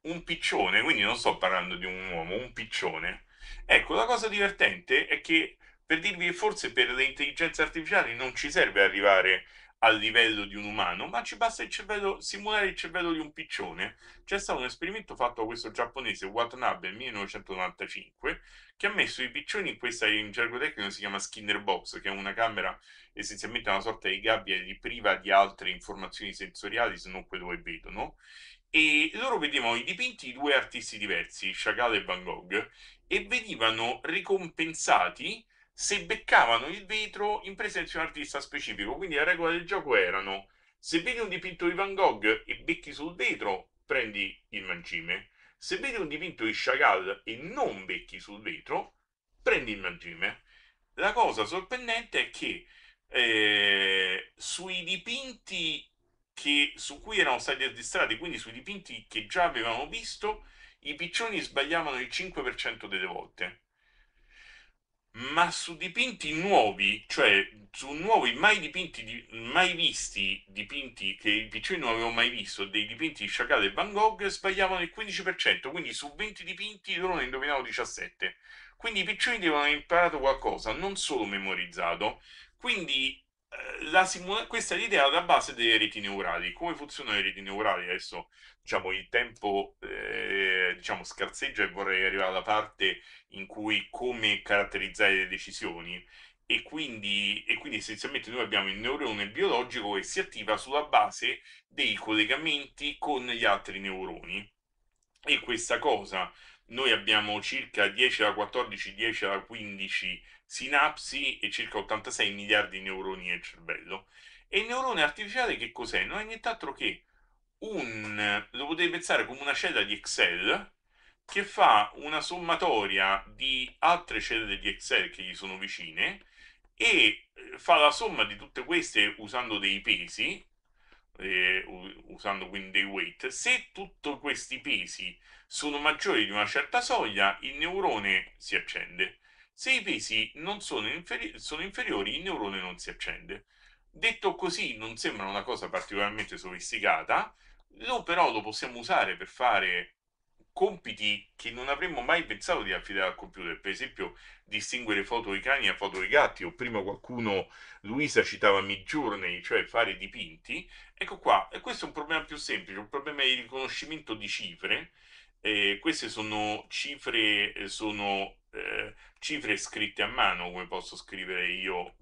Un piccione, quindi non sto parlando di un uomo, un piccione. Ecco, la cosa divertente è che, per dirvi che forse per le intelligenze artificiali non ci serve arrivare al livello di un umano, ma ci basta il cervello, simulare il cervello di un piccione. C'è stato un esperimento fatto da questo giapponese Watanabe nel 1995 che ha messo i piccioni in questa, in gergo tecnico si chiama Skinner Box, che è una camera essenzialmente una sorta di gabbia di priva di altre informazioni sensoriali se non quello che vedono. E loro vedevano i dipinti di due artisti diversi, Chagall e Van Gogh, e venivano ricompensati se beccavano il vetro in presenza di un artista specifico. Quindi la regola del gioco erano: se vedi un dipinto di Van Gogh e becchi sul vetro, prendi il mangime. Se vedi un dipinto di Chagall e non becchi sul vetro, prendi il mangime. La cosa sorprendente è che eh, sui dipinti che, su cui erano stati addestrati, quindi sui dipinti che già avevano visto, i piccioni sbagliavano il 5% delle volte ma su dipinti nuovi, cioè su nuovi mai dipinti, di, mai visti, dipinti che i piccini non avevano mai visto, dei dipinti di Chagall e Van Gogh, sbagliavano il 15%, quindi su 20 dipinti loro ne indovinavano 17. Quindi i piccioni devono aver imparato qualcosa, non solo memorizzato. Quindi eh, simula- questa è l'idea alla base delle reti neurali. Come funzionano le reti neurali? Adesso diciamo, il tempo eh, diciamo, scarseggia e vorrei arrivare alla parte in cui come caratterizzare le decisioni. E quindi, e quindi, essenzialmente noi abbiamo il neurone biologico che si attiva sulla base dei collegamenti con gli altri neuroni. E questa cosa, noi abbiamo circa 10 alla 14, 10 alla 15 sinapsi e circa 86 miliardi di neuroni nel cervello. E il neurone artificiale che cos'è? Non è nient'altro che un, lo potete pensare come una cella di Excel che fa una sommatoria di altre cellule di Excel che gli sono vicine e eh, fa la somma di tutte queste usando dei pesi, eh, usando quindi dei weight. Se tutti questi pesi sono maggiori di una certa soglia, il neurone si accende. Se i pesi non sono, inferi sono inferiori, il neurone non si accende. Detto così, non sembra una cosa particolarmente sofisticata, lo, però lo possiamo usare per fare compiti che non avremmo mai pensato di affidare al computer, per esempio distinguere foto di cani da foto di gatti, o prima qualcuno, Luisa citava Midjourney, cioè fare dipinti, ecco qua, e questo è un problema più semplice, un problema di riconoscimento di cifre, eh, queste sono cifre, eh, sono eh, cifre scritte a mano, come posso scrivere io,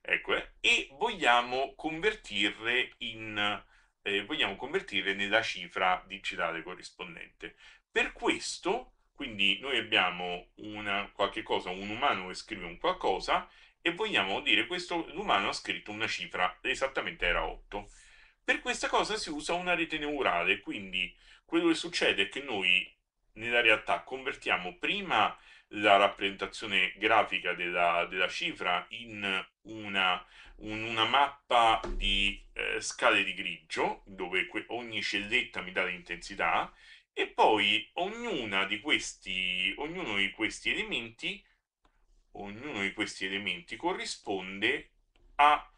ecco, eh, e vogliamo convertirle, in, eh, vogliamo convertirle nella cifra digitale corrispondente. Per questo, quindi, noi abbiamo una, qualche cosa, un umano che scrive un qualcosa, e vogliamo dire questo, l'umano ha scritto una cifra, esattamente era 8. Per questa cosa si usa una rete neurale, quindi quello che succede è che noi nella realtà convertiamo prima la rappresentazione grafica della, della cifra in una, un, una mappa di eh, scale di grigio, dove ogni celletta mi dà l'intensità, e poi di questi, ognuno di questi elementi ognuno di questi elementi corrisponde a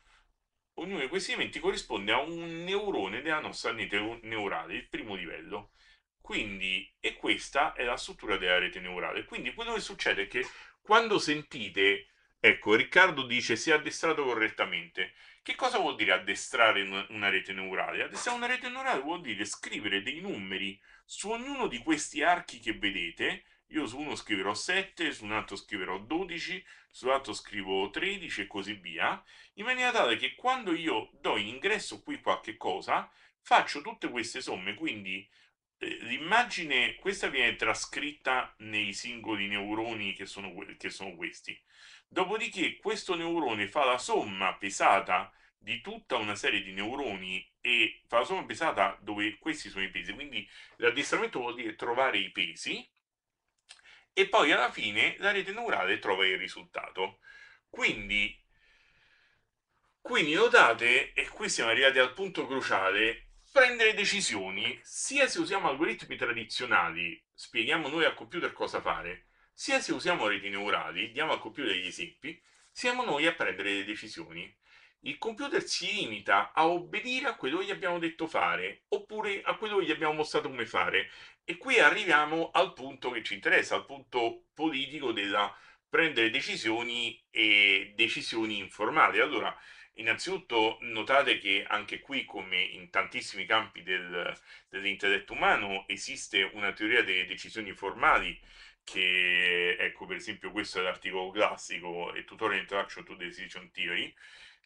ognuno di questi elementi corrisponde a un neurone della nostra rete neurale, il primo livello. Quindi, e questa è la struttura della rete neurale. Quindi quello che succede è che quando sentite, ecco, Riccardo dice si è addestrato correttamente. Che cosa vuol dire addestrare una rete neurale? Addestrare una rete neurale vuol dire scrivere dei numeri su ognuno di questi archi che vedete. Io su uno scriverò 7, su un altro scriverò 12, sull'altro scrivo 13 e così via, in maniera tale che quando io do in ingresso qui qualche cosa, faccio tutte queste somme, quindi eh, l'immagine, questa viene trascritta nei singoli neuroni che sono, che sono questi. Dopodiché questo neurone fa la somma pesata di tutta una serie di neuroni e fa la somma pesata dove questi sono i pesi. Quindi l'addestramento vuol dire trovare i pesi e poi alla fine la rete neurale trova il risultato. Quindi, quindi notate, e qui siamo arrivati al punto cruciale, prendere decisioni, sia se usiamo algoritmi tradizionali, spieghiamo noi al computer cosa fare, sia se usiamo reti neurali, diamo al computer degli esempi, siamo noi a prendere le decisioni. Il computer si limita a obbedire a quello che gli abbiamo detto fare, oppure a quello che gli abbiamo mostrato come fare. E qui arriviamo al punto che ci interessa, al punto politico della prendere decisioni e decisioni informate. Allora, Innanzitutto notate che anche qui, come in tantissimi campi del, dell'intelletto umano, esiste una teoria delle decisioni formali che, ecco, per esempio questo è l'articolo classico, A Tutorial Interaction to Decision Theory,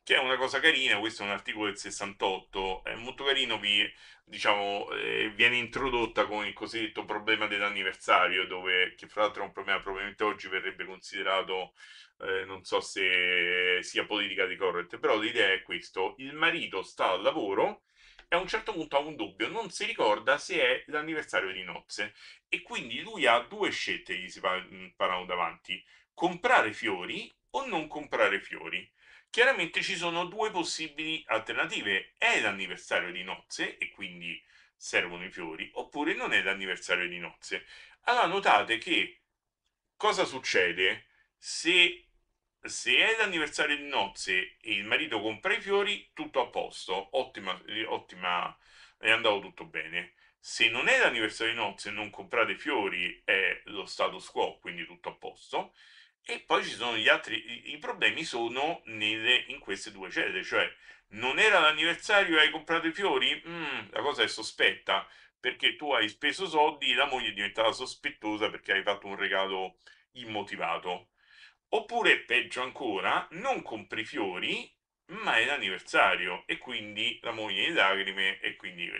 che è una cosa carina, questo è un articolo del 68, è molto carino, vi, diciamo, eh, viene introdotta con il cosiddetto problema dell'anniversario, dove, che fra l'altro è un problema probabilmente oggi verrebbe considerato, eh, non so se sia politica di correct, però l'idea è questo, il marito sta al lavoro, e a un certo punto ha un dubbio, non si ricorda se è l'anniversario di nozze e quindi lui ha due scelte gli si mm, parlano davanti, comprare fiori o non comprare fiori. Chiaramente ci sono due possibili alternative. È l'anniversario di nozze e quindi servono i fiori, oppure non è l'anniversario di nozze. Allora notate che cosa succede se, se è l'anniversario di nozze e il marito compra i fiori, tutto a posto, ottima, ottima è andato tutto bene. Se non è l'anniversario di nozze e non comprate fiori, è lo status quo, quindi tutto a posto. E poi ci sono gli altri, i problemi sono nelle, in queste due celle, cioè non era l'anniversario e hai comprato i fiori? Mm, la cosa è sospetta, perché tu hai speso soldi e la moglie è diventata sospettosa perché hai fatto un regalo immotivato. Oppure, peggio ancora, non compri i fiori, ma è l'anniversario e quindi la moglie in lacrime e quindi...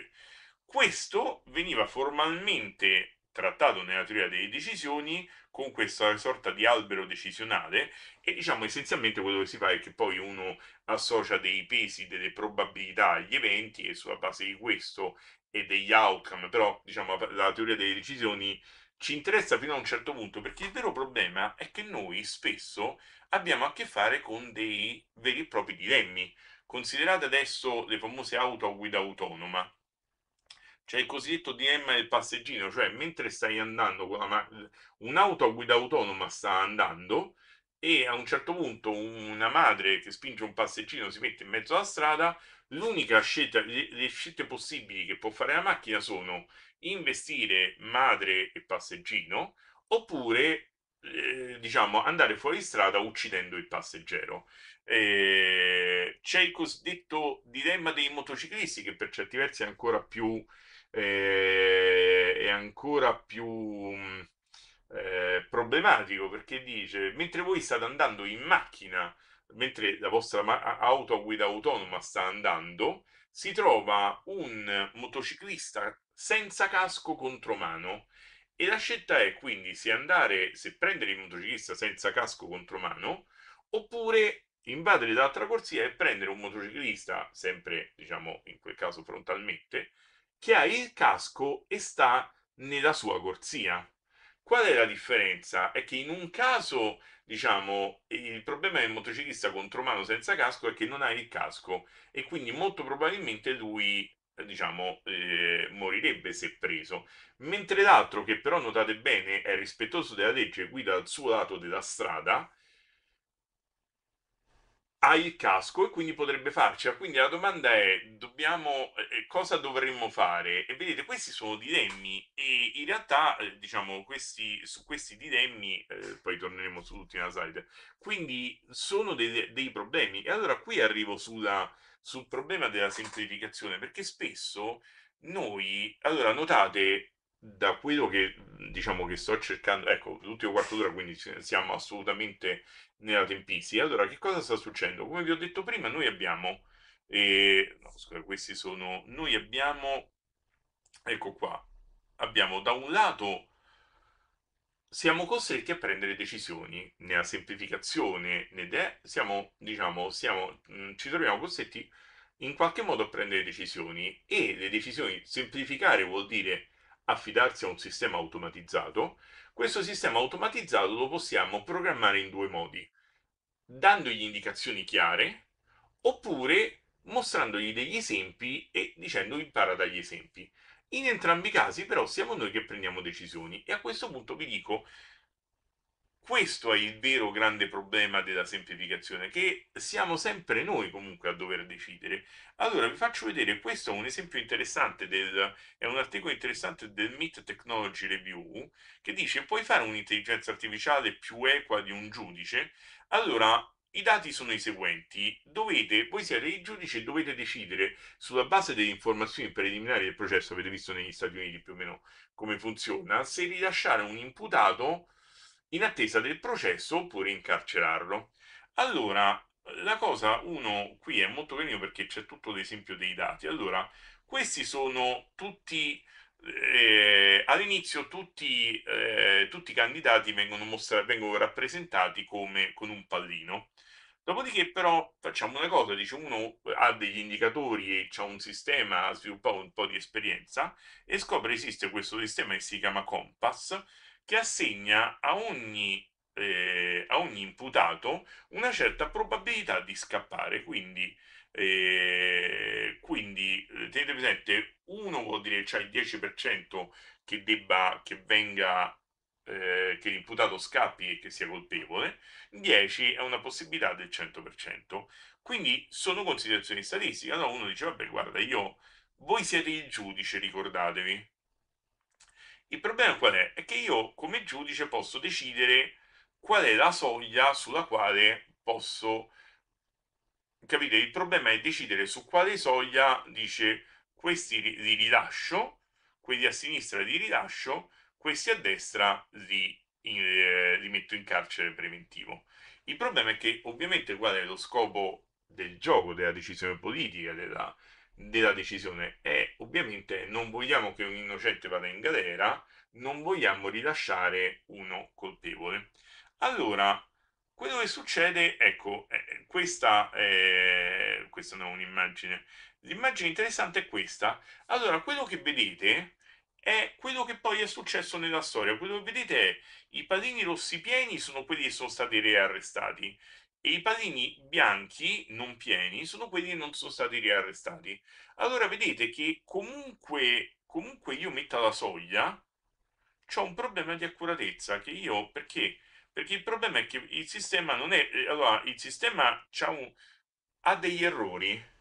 Questo veniva formalmente trattato nella teoria delle decisioni con questa sorta di albero decisionale e diciamo essenzialmente quello che si fa è che poi uno associa dei pesi, delle probabilità agli eventi e sulla base di questo e degli outcome, però diciamo la teoria delle decisioni ci interessa fino a un certo punto perché il vero problema è che noi spesso abbiamo a che fare con dei veri e propri dilemmi. Considerate adesso le famose auto a guida autonoma c'è il cosiddetto DM del passeggino, cioè mentre stai andando con una, un'auto a guida autonoma sta andando e a un certo punto una madre che spinge un passeggino si mette in mezzo alla strada, l'unica scelta, le, le scelte possibili che può fare la macchina sono investire madre e passeggino oppure eh, diciamo andare fuori strada uccidendo il passeggero eh, c'è il cosiddetto dilemma dei motociclisti che per certi versi è ancora più eh, è ancora più mm, eh, problematico perché dice, mentre voi state andando in macchina, mentre la vostra auto a guida autonoma sta andando, si trova un motociclista senza casco contromano e la scelta è quindi se andare, se prendere il motociclista senza casco contromano oppure invadere l'altra corsia e prendere un motociclista, sempre diciamo in quel caso frontalmente, che ha il casco e sta nella sua corsia. Qual è la differenza? È che in un caso, diciamo, il problema del motociclista contromano senza casco è che non ha il casco e quindi molto probabilmente lui, diciamo, eh, morirebbe se preso. Mentre l'altro, che però notate bene, è rispettoso della legge, e guida al suo lato della strada, hai il casco e quindi potrebbe farcela. Quindi la domanda è: dobbiamo, eh, eh, cosa dovremmo fare? E vedete, questi sono dilemmi, e in realtà, eh, diciamo, questi, su questi dilemmi, eh, poi torneremo su tutti nella slide. Eh, quindi sono dei, dei problemi. E allora qui arrivo sulla, sul problema della semplificazione, perché spesso noi, allora notate, da quello che diciamo che sto cercando, ecco, l'ultimo quarto d'ora, quindi siamo assolutamente nella tempistica. Allora, che cosa sta succedendo? Come vi ho detto prima, noi abbiamo, eh, no, scusa, questi sono, noi abbiamo, ecco qua, abbiamo da un lato siamo costretti a prendere decisioni nella semplificazione, ed è, siamo, diciamo, siamo, mh, mm, ci troviamo costretti in qualche modo a prendere decisioni e le decisioni semplificare vuol dire affidarsi a un sistema automatizzato, questo sistema automatizzato lo possiamo programmare in due modi, dandogli indicazioni chiare oppure mostrandogli degli esempi e dicendo impara dagli esempi. In entrambi i casi però siamo noi che prendiamo decisioni e a questo punto vi dico questo è il vero grande problema della semplificazione, che siamo sempre noi comunque a dover decidere. Allora vi faccio vedere, questo è un esempio interessante, del, è un articolo interessante del MIT Technology Review, che dice puoi fare un'intelligenza artificiale più equa di un giudice? Allora i dati sono i seguenti, dovete, voi siete i giudici e dovete decidere sulla base delle informazioni preliminari del processo, avete visto negli Stati Uniti più o meno come funziona, se rilasciare un imputato in attesa del processo oppure incarcerarlo. Allora, la cosa, uno, qui è molto carino perché c'è tutto l'esempio dei dati. Allora, questi sono tutti, eh, all'inizio tutti, eh, tutti, i candidati vengono, mostrati, vengono rappresentati come con un pallino. Dopodiché però facciamo una cosa, dice uno ha degli indicatori e ha un sistema, ha sviluppato un po' di esperienza e scopre che esiste questo sistema che si chiama Compass che assegna a ogni, eh, a ogni imputato una certa probabilità di scappare. Quindi, eh, quindi eh, tenete presente, 1 vuol dire che c'è il 10% che, debba, che venga eh, che l'imputato scappi e che sia colpevole, 10 è una possibilità del 100%. Quindi sono considerazioni statistiche. Allora uno dice, vabbè, guarda, io, voi siete il giudice, ricordatevi. Il problema qual è? È che io come giudice posso decidere qual è la soglia sulla quale posso Capite? Il problema è decidere su quale soglia dice questi li rilascio, quelli a sinistra li rilascio, questi a destra li, eh, li metto in carcere preventivo. Il problema è che ovviamente qual è lo scopo del gioco, della decisione politica, della, della decisione e ovviamente non vogliamo che un innocente vada in galera, non vogliamo rilasciare uno colpevole. Allora, quello che succede, ecco, eh, questa, eh, questa non è un'immagine, l'immagine interessante è questa. Allora, quello che vedete è quello che poi è successo nella storia. Quello che vedete è i padrini rossi pieni sono quelli che sono stati rearrestati e i panini bianchi non pieni sono quelli che non sono stati riarrestati. Allora vedete che comunque, comunque io metto la soglia, c'è un problema di accuratezza che io perché? Perché il problema è che il sistema non è eh, allora il sistema un, ha degli errori.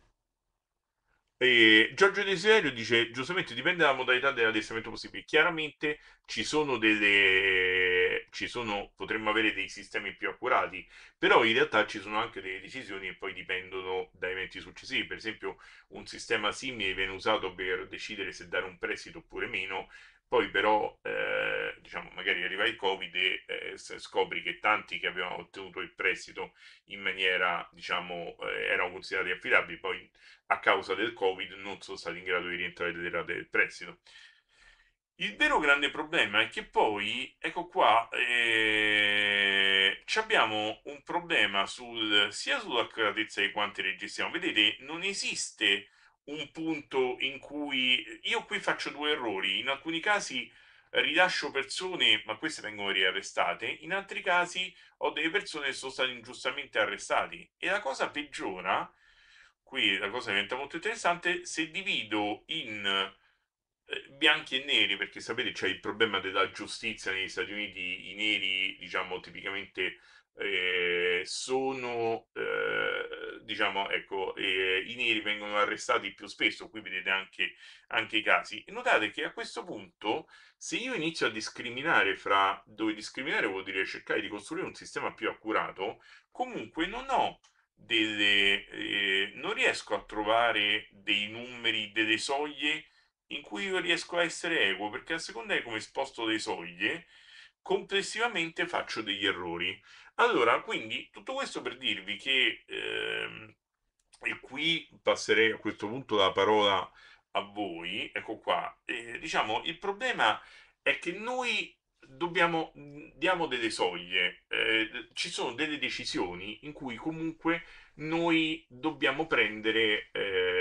E Giorgio Desiderio dice giustamente dipende dalla modalità dell'addestramento possibile. Chiaramente ci sono delle sono, potremmo avere dei sistemi più accurati, però in realtà ci sono anche delle decisioni che poi dipendono da eventi successivi. Per esempio, un sistema simile viene usato per decidere se dare un prestito oppure meno, poi però eh, diciamo, magari arriva il Covid e eh, scopri che tanti che avevano ottenuto il prestito in maniera, diciamo, eh, erano considerati affidabili, poi a causa del Covid non sono stati in grado di rientrare delle rate del prestito. Il vero grande problema è che poi, ecco qua, eh, abbiamo un problema sul, sia sull'accuratezza di quanti registriamo. Vedete, non esiste un punto in cui io qui faccio due errori. In alcuni casi eh, rilascio persone, ma queste vengono riarrestate, in altri casi ho delle persone che sono state ingiustamente arrestate. E la cosa peggiora, qui la cosa diventa molto interessante, se divido in eh, bianchi e neri, perché sapete c'è il problema della giustizia negli Stati Uniti, i neri diciamo tipicamente eh, sono eh, diciamo ecco eh, i neri vengono arrestati più spesso qui vedete anche, anche i casi e notate che a questo punto se io inizio a discriminare fra dove discriminare vuol dire cercare di costruire un sistema più accurato comunque non ho delle eh, non riesco a trovare dei numeri delle soglie in cui io riesco a essere equo, perché a seconda di come sposto le soglie, complessivamente faccio degli errori. Allora, quindi tutto questo per dirvi che, ehm, e qui passerei a questo punto la parola a voi, ecco qua, eh, diciamo il problema è che noi dobbiamo, diamo delle soglie, eh, ci sono delle decisioni in cui comunque noi dobbiamo prendere... Eh,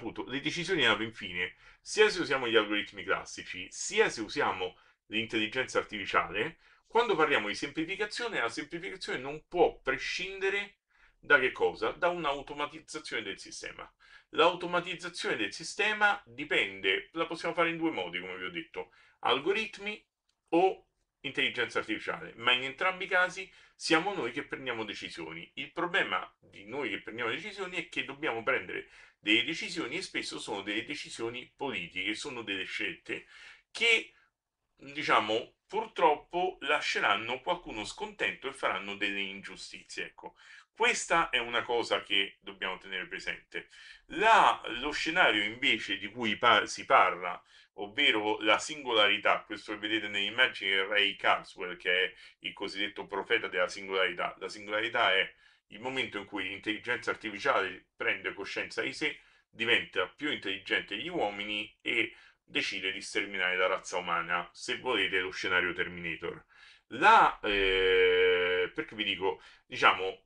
appunto le decisioni hanno infine sia se usiamo gli algoritmi classici, sia se usiamo l'intelligenza artificiale, quando parliamo di semplificazione, la semplificazione non può prescindere da che cosa? Da un'automatizzazione del sistema. L'automatizzazione del sistema dipende, la possiamo fare in due modi, come vi ho detto, algoritmi o intelligenza artificiale, ma in entrambi i casi siamo noi che prendiamo decisioni. Il problema di noi che prendiamo decisioni è che dobbiamo prendere delle decisioni e spesso sono delle decisioni politiche, sono delle scelte che, diciamo, purtroppo lasceranno qualcuno scontento e faranno delle ingiustizie. Ecco, questa è una cosa che dobbiamo tenere presente. La, lo scenario invece di cui par- si parla, ovvero la singolarità, questo che vedete immagini è Ray Kurzweil, che è il cosiddetto profeta della singolarità. La singolarità è il momento in cui l'intelligenza artificiale prende coscienza di sé, diventa più intelligente degli uomini e decide di sterminare la razza umana, se volete lo scenario Terminator. La, eh, perché vi dico, diciamo,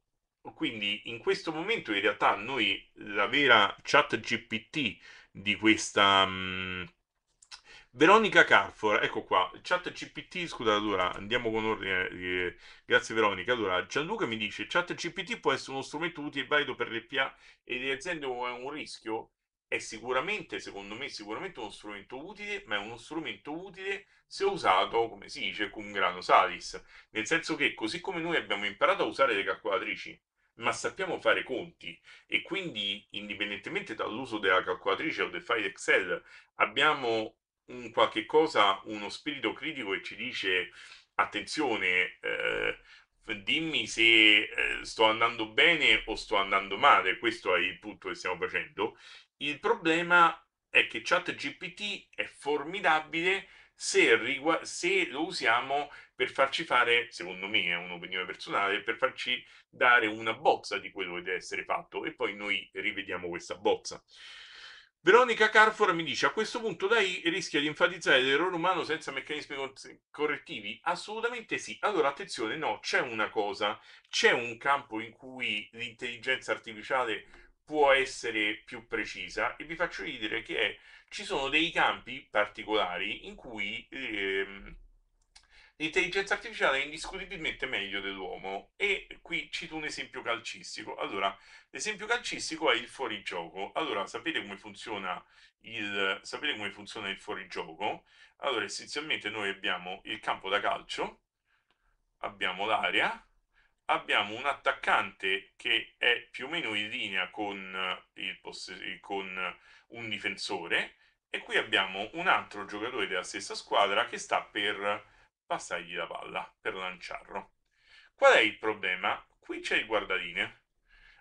quindi in questo momento in realtà noi la vera chat GPT di questa... Mh, mm, Veronica Carfor, ecco qua, chat CPT, scusa Dura, andiamo con ordine, eh, grazie Veronica. Allora, Gianluca mi dice, chat CPT può essere uno strumento utile e valido per le PA e le aziende o è un rischio? È sicuramente, secondo me, sicuramente uno strumento utile, ma è uno strumento utile se usato, come si dice, con grano salis. Nel senso che, così come noi abbiamo imparato a usare le calcolatrici, ma sappiamo fare conti e quindi indipendentemente dall'uso della calcolatrice o del file Excel abbiamo un qualche cosa, uno spirito critico che ci dice attenzione, eh, dimmi se eh, sto andando bene o sto andando male, questo è il punto che stiamo facendo. Il problema è che ChatGPT è formidabile se, rigu- se lo usiamo per farci fare, secondo me è un'opinione personale, per farci dare una bozza di quello che deve essere fatto e poi noi rivediamo questa bozza. Veronica Carfora mi dice a questo punto dai rischia di enfatizzare l'errore umano senza meccanismi correttivi? Assolutamente sì. Allora attenzione, no, c'è una cosa, c'è un campo in cui l'intelligenza artificiale può essere più precisa e vi faccio ridere che ci sono dei campi particolari in cui ehm, l'intelligenza artificiale è indiscutibilmente meglio dell'uomo. E qui cito un esempio calcistico. Allora, l'esempio calcistico è il fuorigioco. Allora, sapete come funziona il, sapete come funziona il fuorigioco? Allora, essenzialmente noi abbiamo il campo da calcio, abbiamo l'area, abbiamo un attaccante che è più o meno in linea con, poss- con un difensore e qui abbiamo un altro giocatore della stessa squadra che sta per passargli la palla per lanciarlo. Qual è il problema? Qui c'è il guardaline.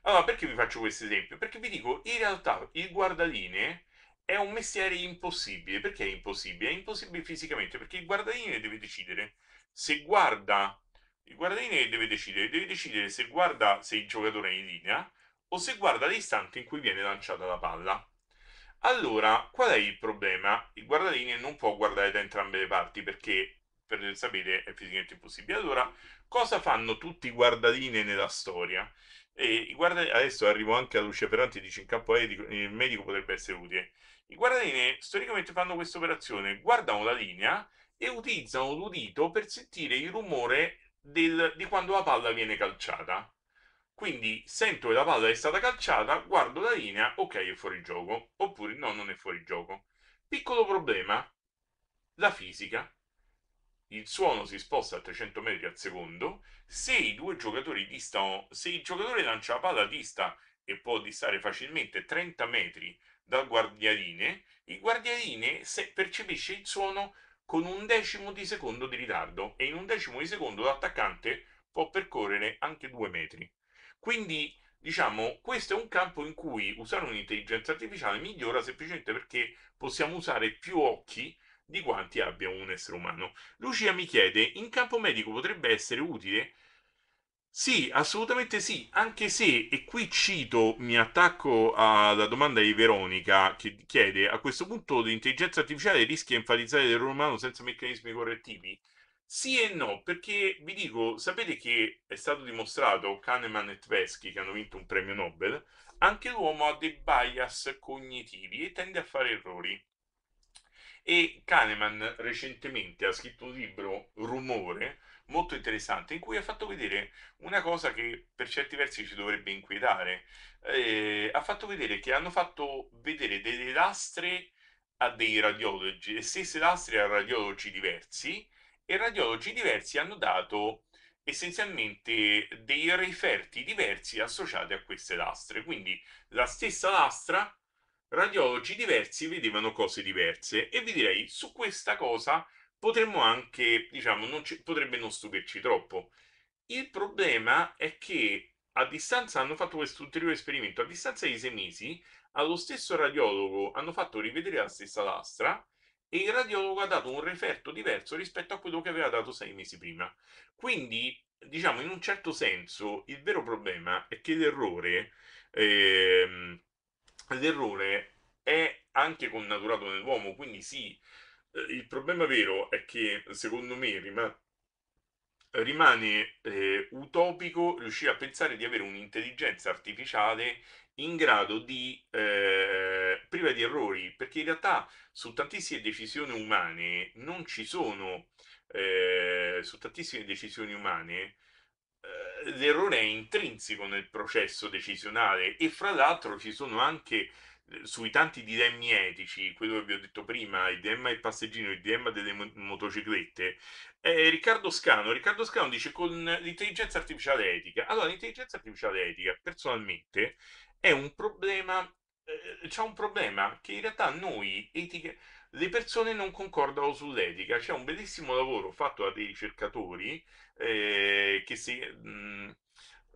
Allora, perché vi faccio questo esempio? Perché vi dico, in realtà il guardaline è un mestiere impossibile. Perché è impossibile? È impossibile fisicamente, perché il guardaline deve decidere se guarda... Il guardaline deve decidere, deve decidere se guarda se il giocatore è in linea o se guarda l'istante in cui viene lanciata la palla. Allora, qual è il problema? Il guardaline non può guardare da entrambe le parti perché per sapere è fisicamente impossibile. Allora, cosa fanno tutti i guardaline nella storia? E guarda, adesso arrivo anche a Lucia Ferranti, dice in campo etico, il medico potrebbe essere utile. I guardaline storicamente fanno questa operazione, guardano la linea e utilizzano l'udito per sentire il rumore del, di quando la palla viene calciata. Quindi sento che la palla è stata calciata, guardo la linea, ok è fuori gioco, oppure no, non è fuori gioco. Piccolo problema, la fisica il suono si sposta a 300 metri al secondo, se i due giocatori distano, se il giocatore lancia la palla dista e può distare facilmente 30 metri dal guardialine, il guardialine percepisce il suono con un decimo di secondo di ritardo e in un decimo di secondo l'attaccante può percorrere anche due metri. Quindi, diciamo, questo è un campo in cui usare un'intelligenza artificiale migliora semplicemente perché possiamo usare più occhi di quanti abbia un essere umano. Lucia mi chiede, in campo medico potrebbe essere utile? Sì, assolutamente sì, anche se, e qui cito, mi attacco alla domanda di Veronica che chiede, a questo punto l'intelligenza artificiale rischia di enfatizzare l'errore umano senza meccanismi correttivi? Sì e no, perché vi dico, sapete che è stato dimostrato, Kahneman e Tversky, che hanno vinto un premio Nobel, anche l'uomo ha dei bias cognitivi e tende a fare errori. E Kahneman recentemente ha scritto un libro, Rumore, molto interessante, in cui ha fatto vedere una cosa che per certi versi ci dovrebbe inquietare. Eh, ha fatto vedere che hanno fatto vedere delle lastre a dei radiologi, le stesse lastre a radiologi diversi, e radiologi diversi hanno dato essenzialmente dei referti diversi associati a queste lastre. Quindi la stessa lastra radiologi diversi vedevano cose diverse e vi direi su questa cosa potremmo anche, diciamo, non ci, potrebbe non stupirci troppo. Il problema è che a distanza hanno fatto questo ulteriore esperimento, a distanza di sei mesi allo stesso radiologo hanno fatto rivedere la stessa lastra e il radiologo ha dato un referto diverso rispetto a quello che aveva dato sei mesi prima. Quindi, diciamo, in un certo senso, il vero problema è che l'errore... Ehm, l'errore è anche connaturato nell'uomo, quindi sì, eh, il problema vero è che secondo me rimane rimane eh, utopico riuscire a pensare di avere un'intelligenza artificiale in grado di eh, priva di errori, perché in realtà su tantissime decisioni umane non ci sono eh, su tantissime decisioni umane l'errore è intrinseco nel processo decisionale e fra l'altro ci sono anche eh, sui tanti dilemmi etici, quello che vi ho detto prima, il dilemma del passeggino, il dilemma delle motociclette, eh, Riccardo Scano, Riccardo Scano dice con l'intelligenza artificiale etica. Allora, l'intelligenza artificiale etica, personalmente, è un problema, eh, c'è un problema che in realtà noi etiche le persone non concordano sull'etica. C'è un bellissimo lavoro fatto da dei ricercatori eh, che, si, mh, mm,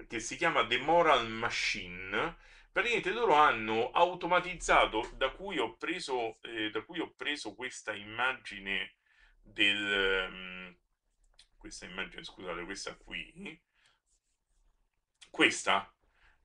che, si, chiama The Moral Machine. Praticamente loro hanno automatizzato, da cui ho preso, eh, cui ho preso questa immagine del... Mh, mm, questa immagine, scusate, questa qui, questa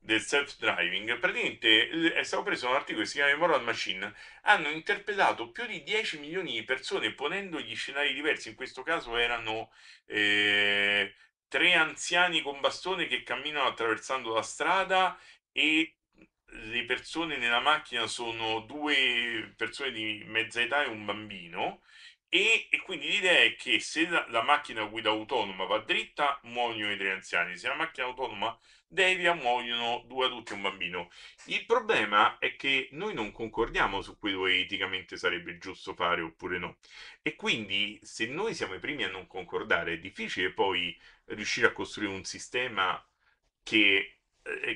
del self-driving, praticamente eh, è stato preso un articolo che si chiama Moral Machine, hanno interpretato più di 10 milioni di persone ponendogli scenari diversi, in questo caso erano eh, tre anziani con bastone che camminano attraversando la strada e le persone nella macchina sono due persone di mezza età e un bambino e, e, quindi l'idea è che se la, la, macchina guida autonoma va dritta, muoiono i tre anziani, se la macchina autonoma devia, muoiono due adulti e un bambino. Il problema è che noi non concordiamo su quello che eticamente sarebbe giusto fare oppure no. E quindi se noi siamo i primi a non concordare, è difficile poi riuscire a costruire un sistema che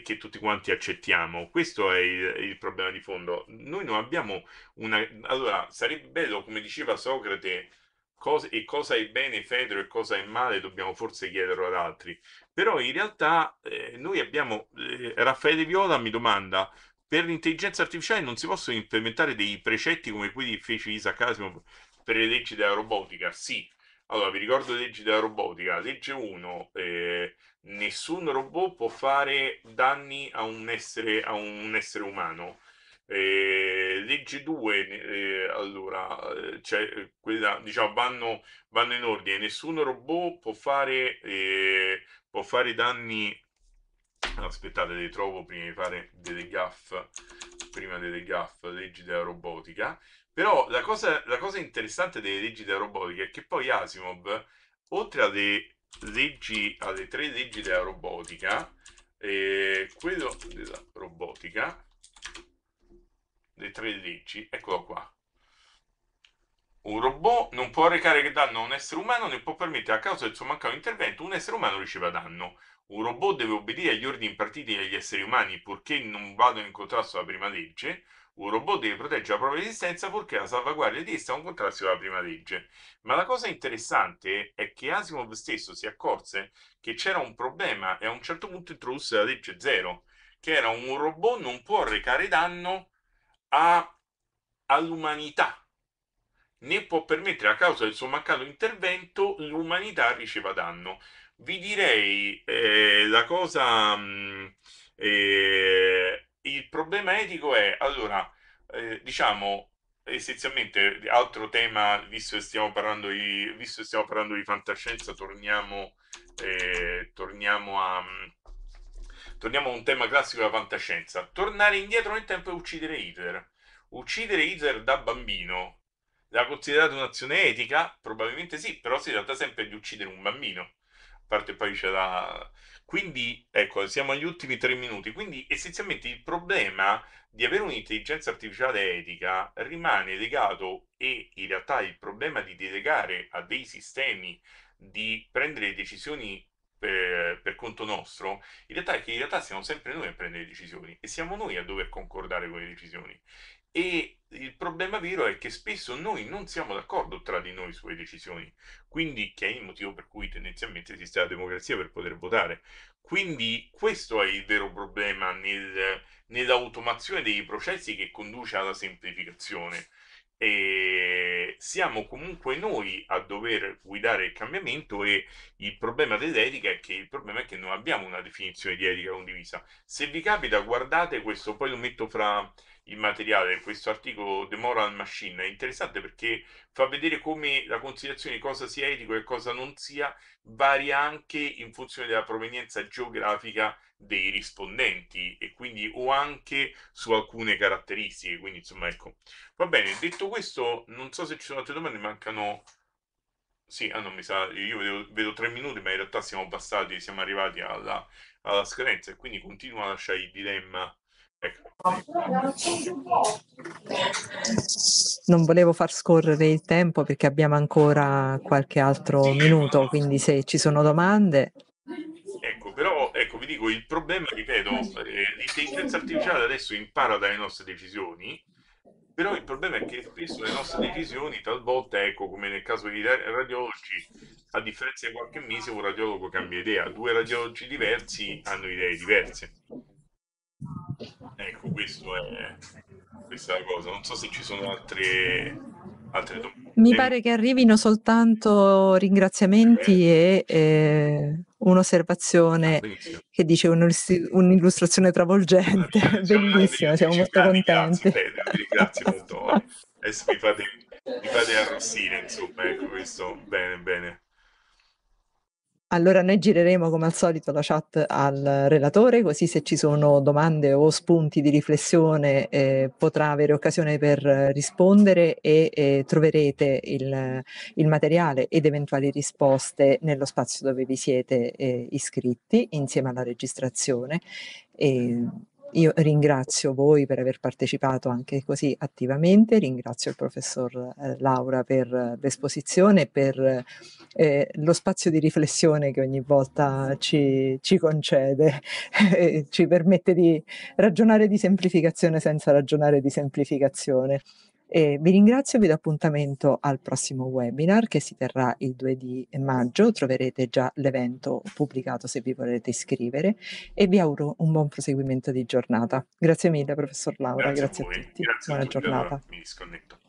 che tutti quanti accettiamo. Questo è il, il, problema di fondo. Noi non abbiamo una... Allora, sarebbe bello, come diceva Socrate, cosa, e cosa è bene Fedro e cosa è male, dobbiamo forse chiederlo ad altri. Però in realtà eh, noi abbiamo... Eh, Raffaele Viola mi domanda, per l'intelligenza artificiale non si possono implementare dei precetti come quelli che fece Isaac Asimov per le leggi della robotica? Sì, allora, vi ricordo le leggi della robotica. Legge 1, eh, nessun robot può fare danni a un essere, a un essere umano. Eh, legge 2, eh, allora, eh, cioè, quella, diciamo, vanno, vanno, in ordine. Nessun robot può fare, eh, può fare danni... Aspettate, le trovo prima di fare delle gaffe prima delle GAF, leggi della robotica, però la cosa, la cosa interessante delle leggi della robotica è che poi Asimov, oltre alle, leggi, alle tre leggi della robotica, eh, quello della robotica, le tre leggi, eccolo qua. Un robot non può recare danno a un essere umano né può permettere a causa del suo mancato intervento un essere umano riceva danno. Un robot deve obbedire agli ordini impartiti dagli esseri umani purché non vadano in contrasto alla prima legge. Un robot deve proteggere la propria esistenza purché la salvaguardia di essa un contrasti con la prima legge. Ma la cosa interessante è che Asimov stesso si accorse che c'era un problema e a un certo punto introdusse la legge zero, che era un robot non può recare danno a, all'umanità, né può permettere a causa del suo mancato intervento l'umanità riceva danno. Vi direi eh, la cosa... Mh, mm, eh, il problema etico è, allora, eh, diciamo, essenzialmente, altro tema, visto che stiamo parlando di, visto che stiamo parlando di fantascienza, torniamo, eh, torniamo a... Torniamo a un tema classico della fantascienza. Tornare indietro nel tempo e uccidere Hitler. Uccidere Hitler da bambino, la considerate un'azione etica? Probabilmente sì, però si tratta sempre di uccidere un bambino parte poi c'è la... Quindi, ecco, siamo agli ultimi tre minuti. Quindi, essenzialmente, il problema di avere un'intelligenza artificiale etica rimane legato e in realtà il problema di delegare a dei sistemi di prendere decisioni per, eh, per, conto nostro, in realtà è che in realtà siamo sempre noi a prendere decisioni e siamo noi a dover concordare con le decisioni. E il problema vero è che spesso noi non siamo d'accordo tra di noi sulle decisioni, quindi che è il motivo per cui tendenzialmente esiste la democrazia per poter votare. Quindi questo è il vero problema nel, nell'automazione dei processi che conduce alla semplificazione. E siamo comunque noi a dover guidare il cambiamento e il problema dell'etica è che il problema è che non abbiamo una definizione di etica condivisa. Se vi capita, guardate questo, poi lo metto fra il materiale, questo articolo The Moral Machine, è interessante perché fa vedere come la considerazione di cosa sia etico e cosa non sia varia anche in funzione della provenienza geografica dei rispondenti e quindi o anche su alcune caratteristiche. Quindi, insomma, ecco. Va bene, detto questo, non so se ci sono altre domande, mancano sì, ah, non mi sa, io vedo, vedo, tre minuti, ma in realtà siamo passati, siamo arrivati alla, alla scadenza e quindi continuo a lasciare il dilemma non volevo far scorrere il tempo perché abbiamo ancora qualche altro minuto, quindi se ci sono domande. Ecco, però ecco, vi dico, il problema, ripeto, eh, l'intelligenza artificiale adesso impara dalle nostre decisioni, però il problema è che spesso le nostre decisioni talvolta, ecco, come nel caso dei radiologi, a differenza di qualche mese un radiologo cambia idea, due radiologi diversi hanno idee diverse. Ecco, questo è, questa è la cosa. Non so se ci sono altre, altre domande. Mi pare che arrivino soltanto ringraziamenti eh. e eh, un'osservazione ah, che dice un'illustrazione travolgente. Ah, Bellissima, siamo molto contenti. Grazie molto. Adesso mi fate, mi fate arrossire, insomma, ecco questo. Bene, bene. Allora noi gireremo come al solito la chat al relatore, così se ci sono domande o spunti di riflessione eh, potrà avere occasione per rispondere e eh, troverete il, il, materiale ed eventuali risposte nello spazio dove vi siete eh, iscritti insieme alla registrazione. E, io ringrazio voi per aver partecipato anche così attivamente, ringrazio il professor eh, Laura per l'esposizione e per eh, lo spazio di riflessione che ogni volta ci, ci concede, ci permette di ragionare di semplificazione senza ragionare di semplificazione. Eh, vi ringrazio, vi do appuntamento al prossimo webinar che si terrà il 2 di maggio, troverete già l'evento pubblicato se vi volete iscrivere e vi auguro un buon proseguimento di giornata. Grazie mille professor Laura, grazie, grazie a, a, tutti, grazie buona a tutti. giornata. Allora, mi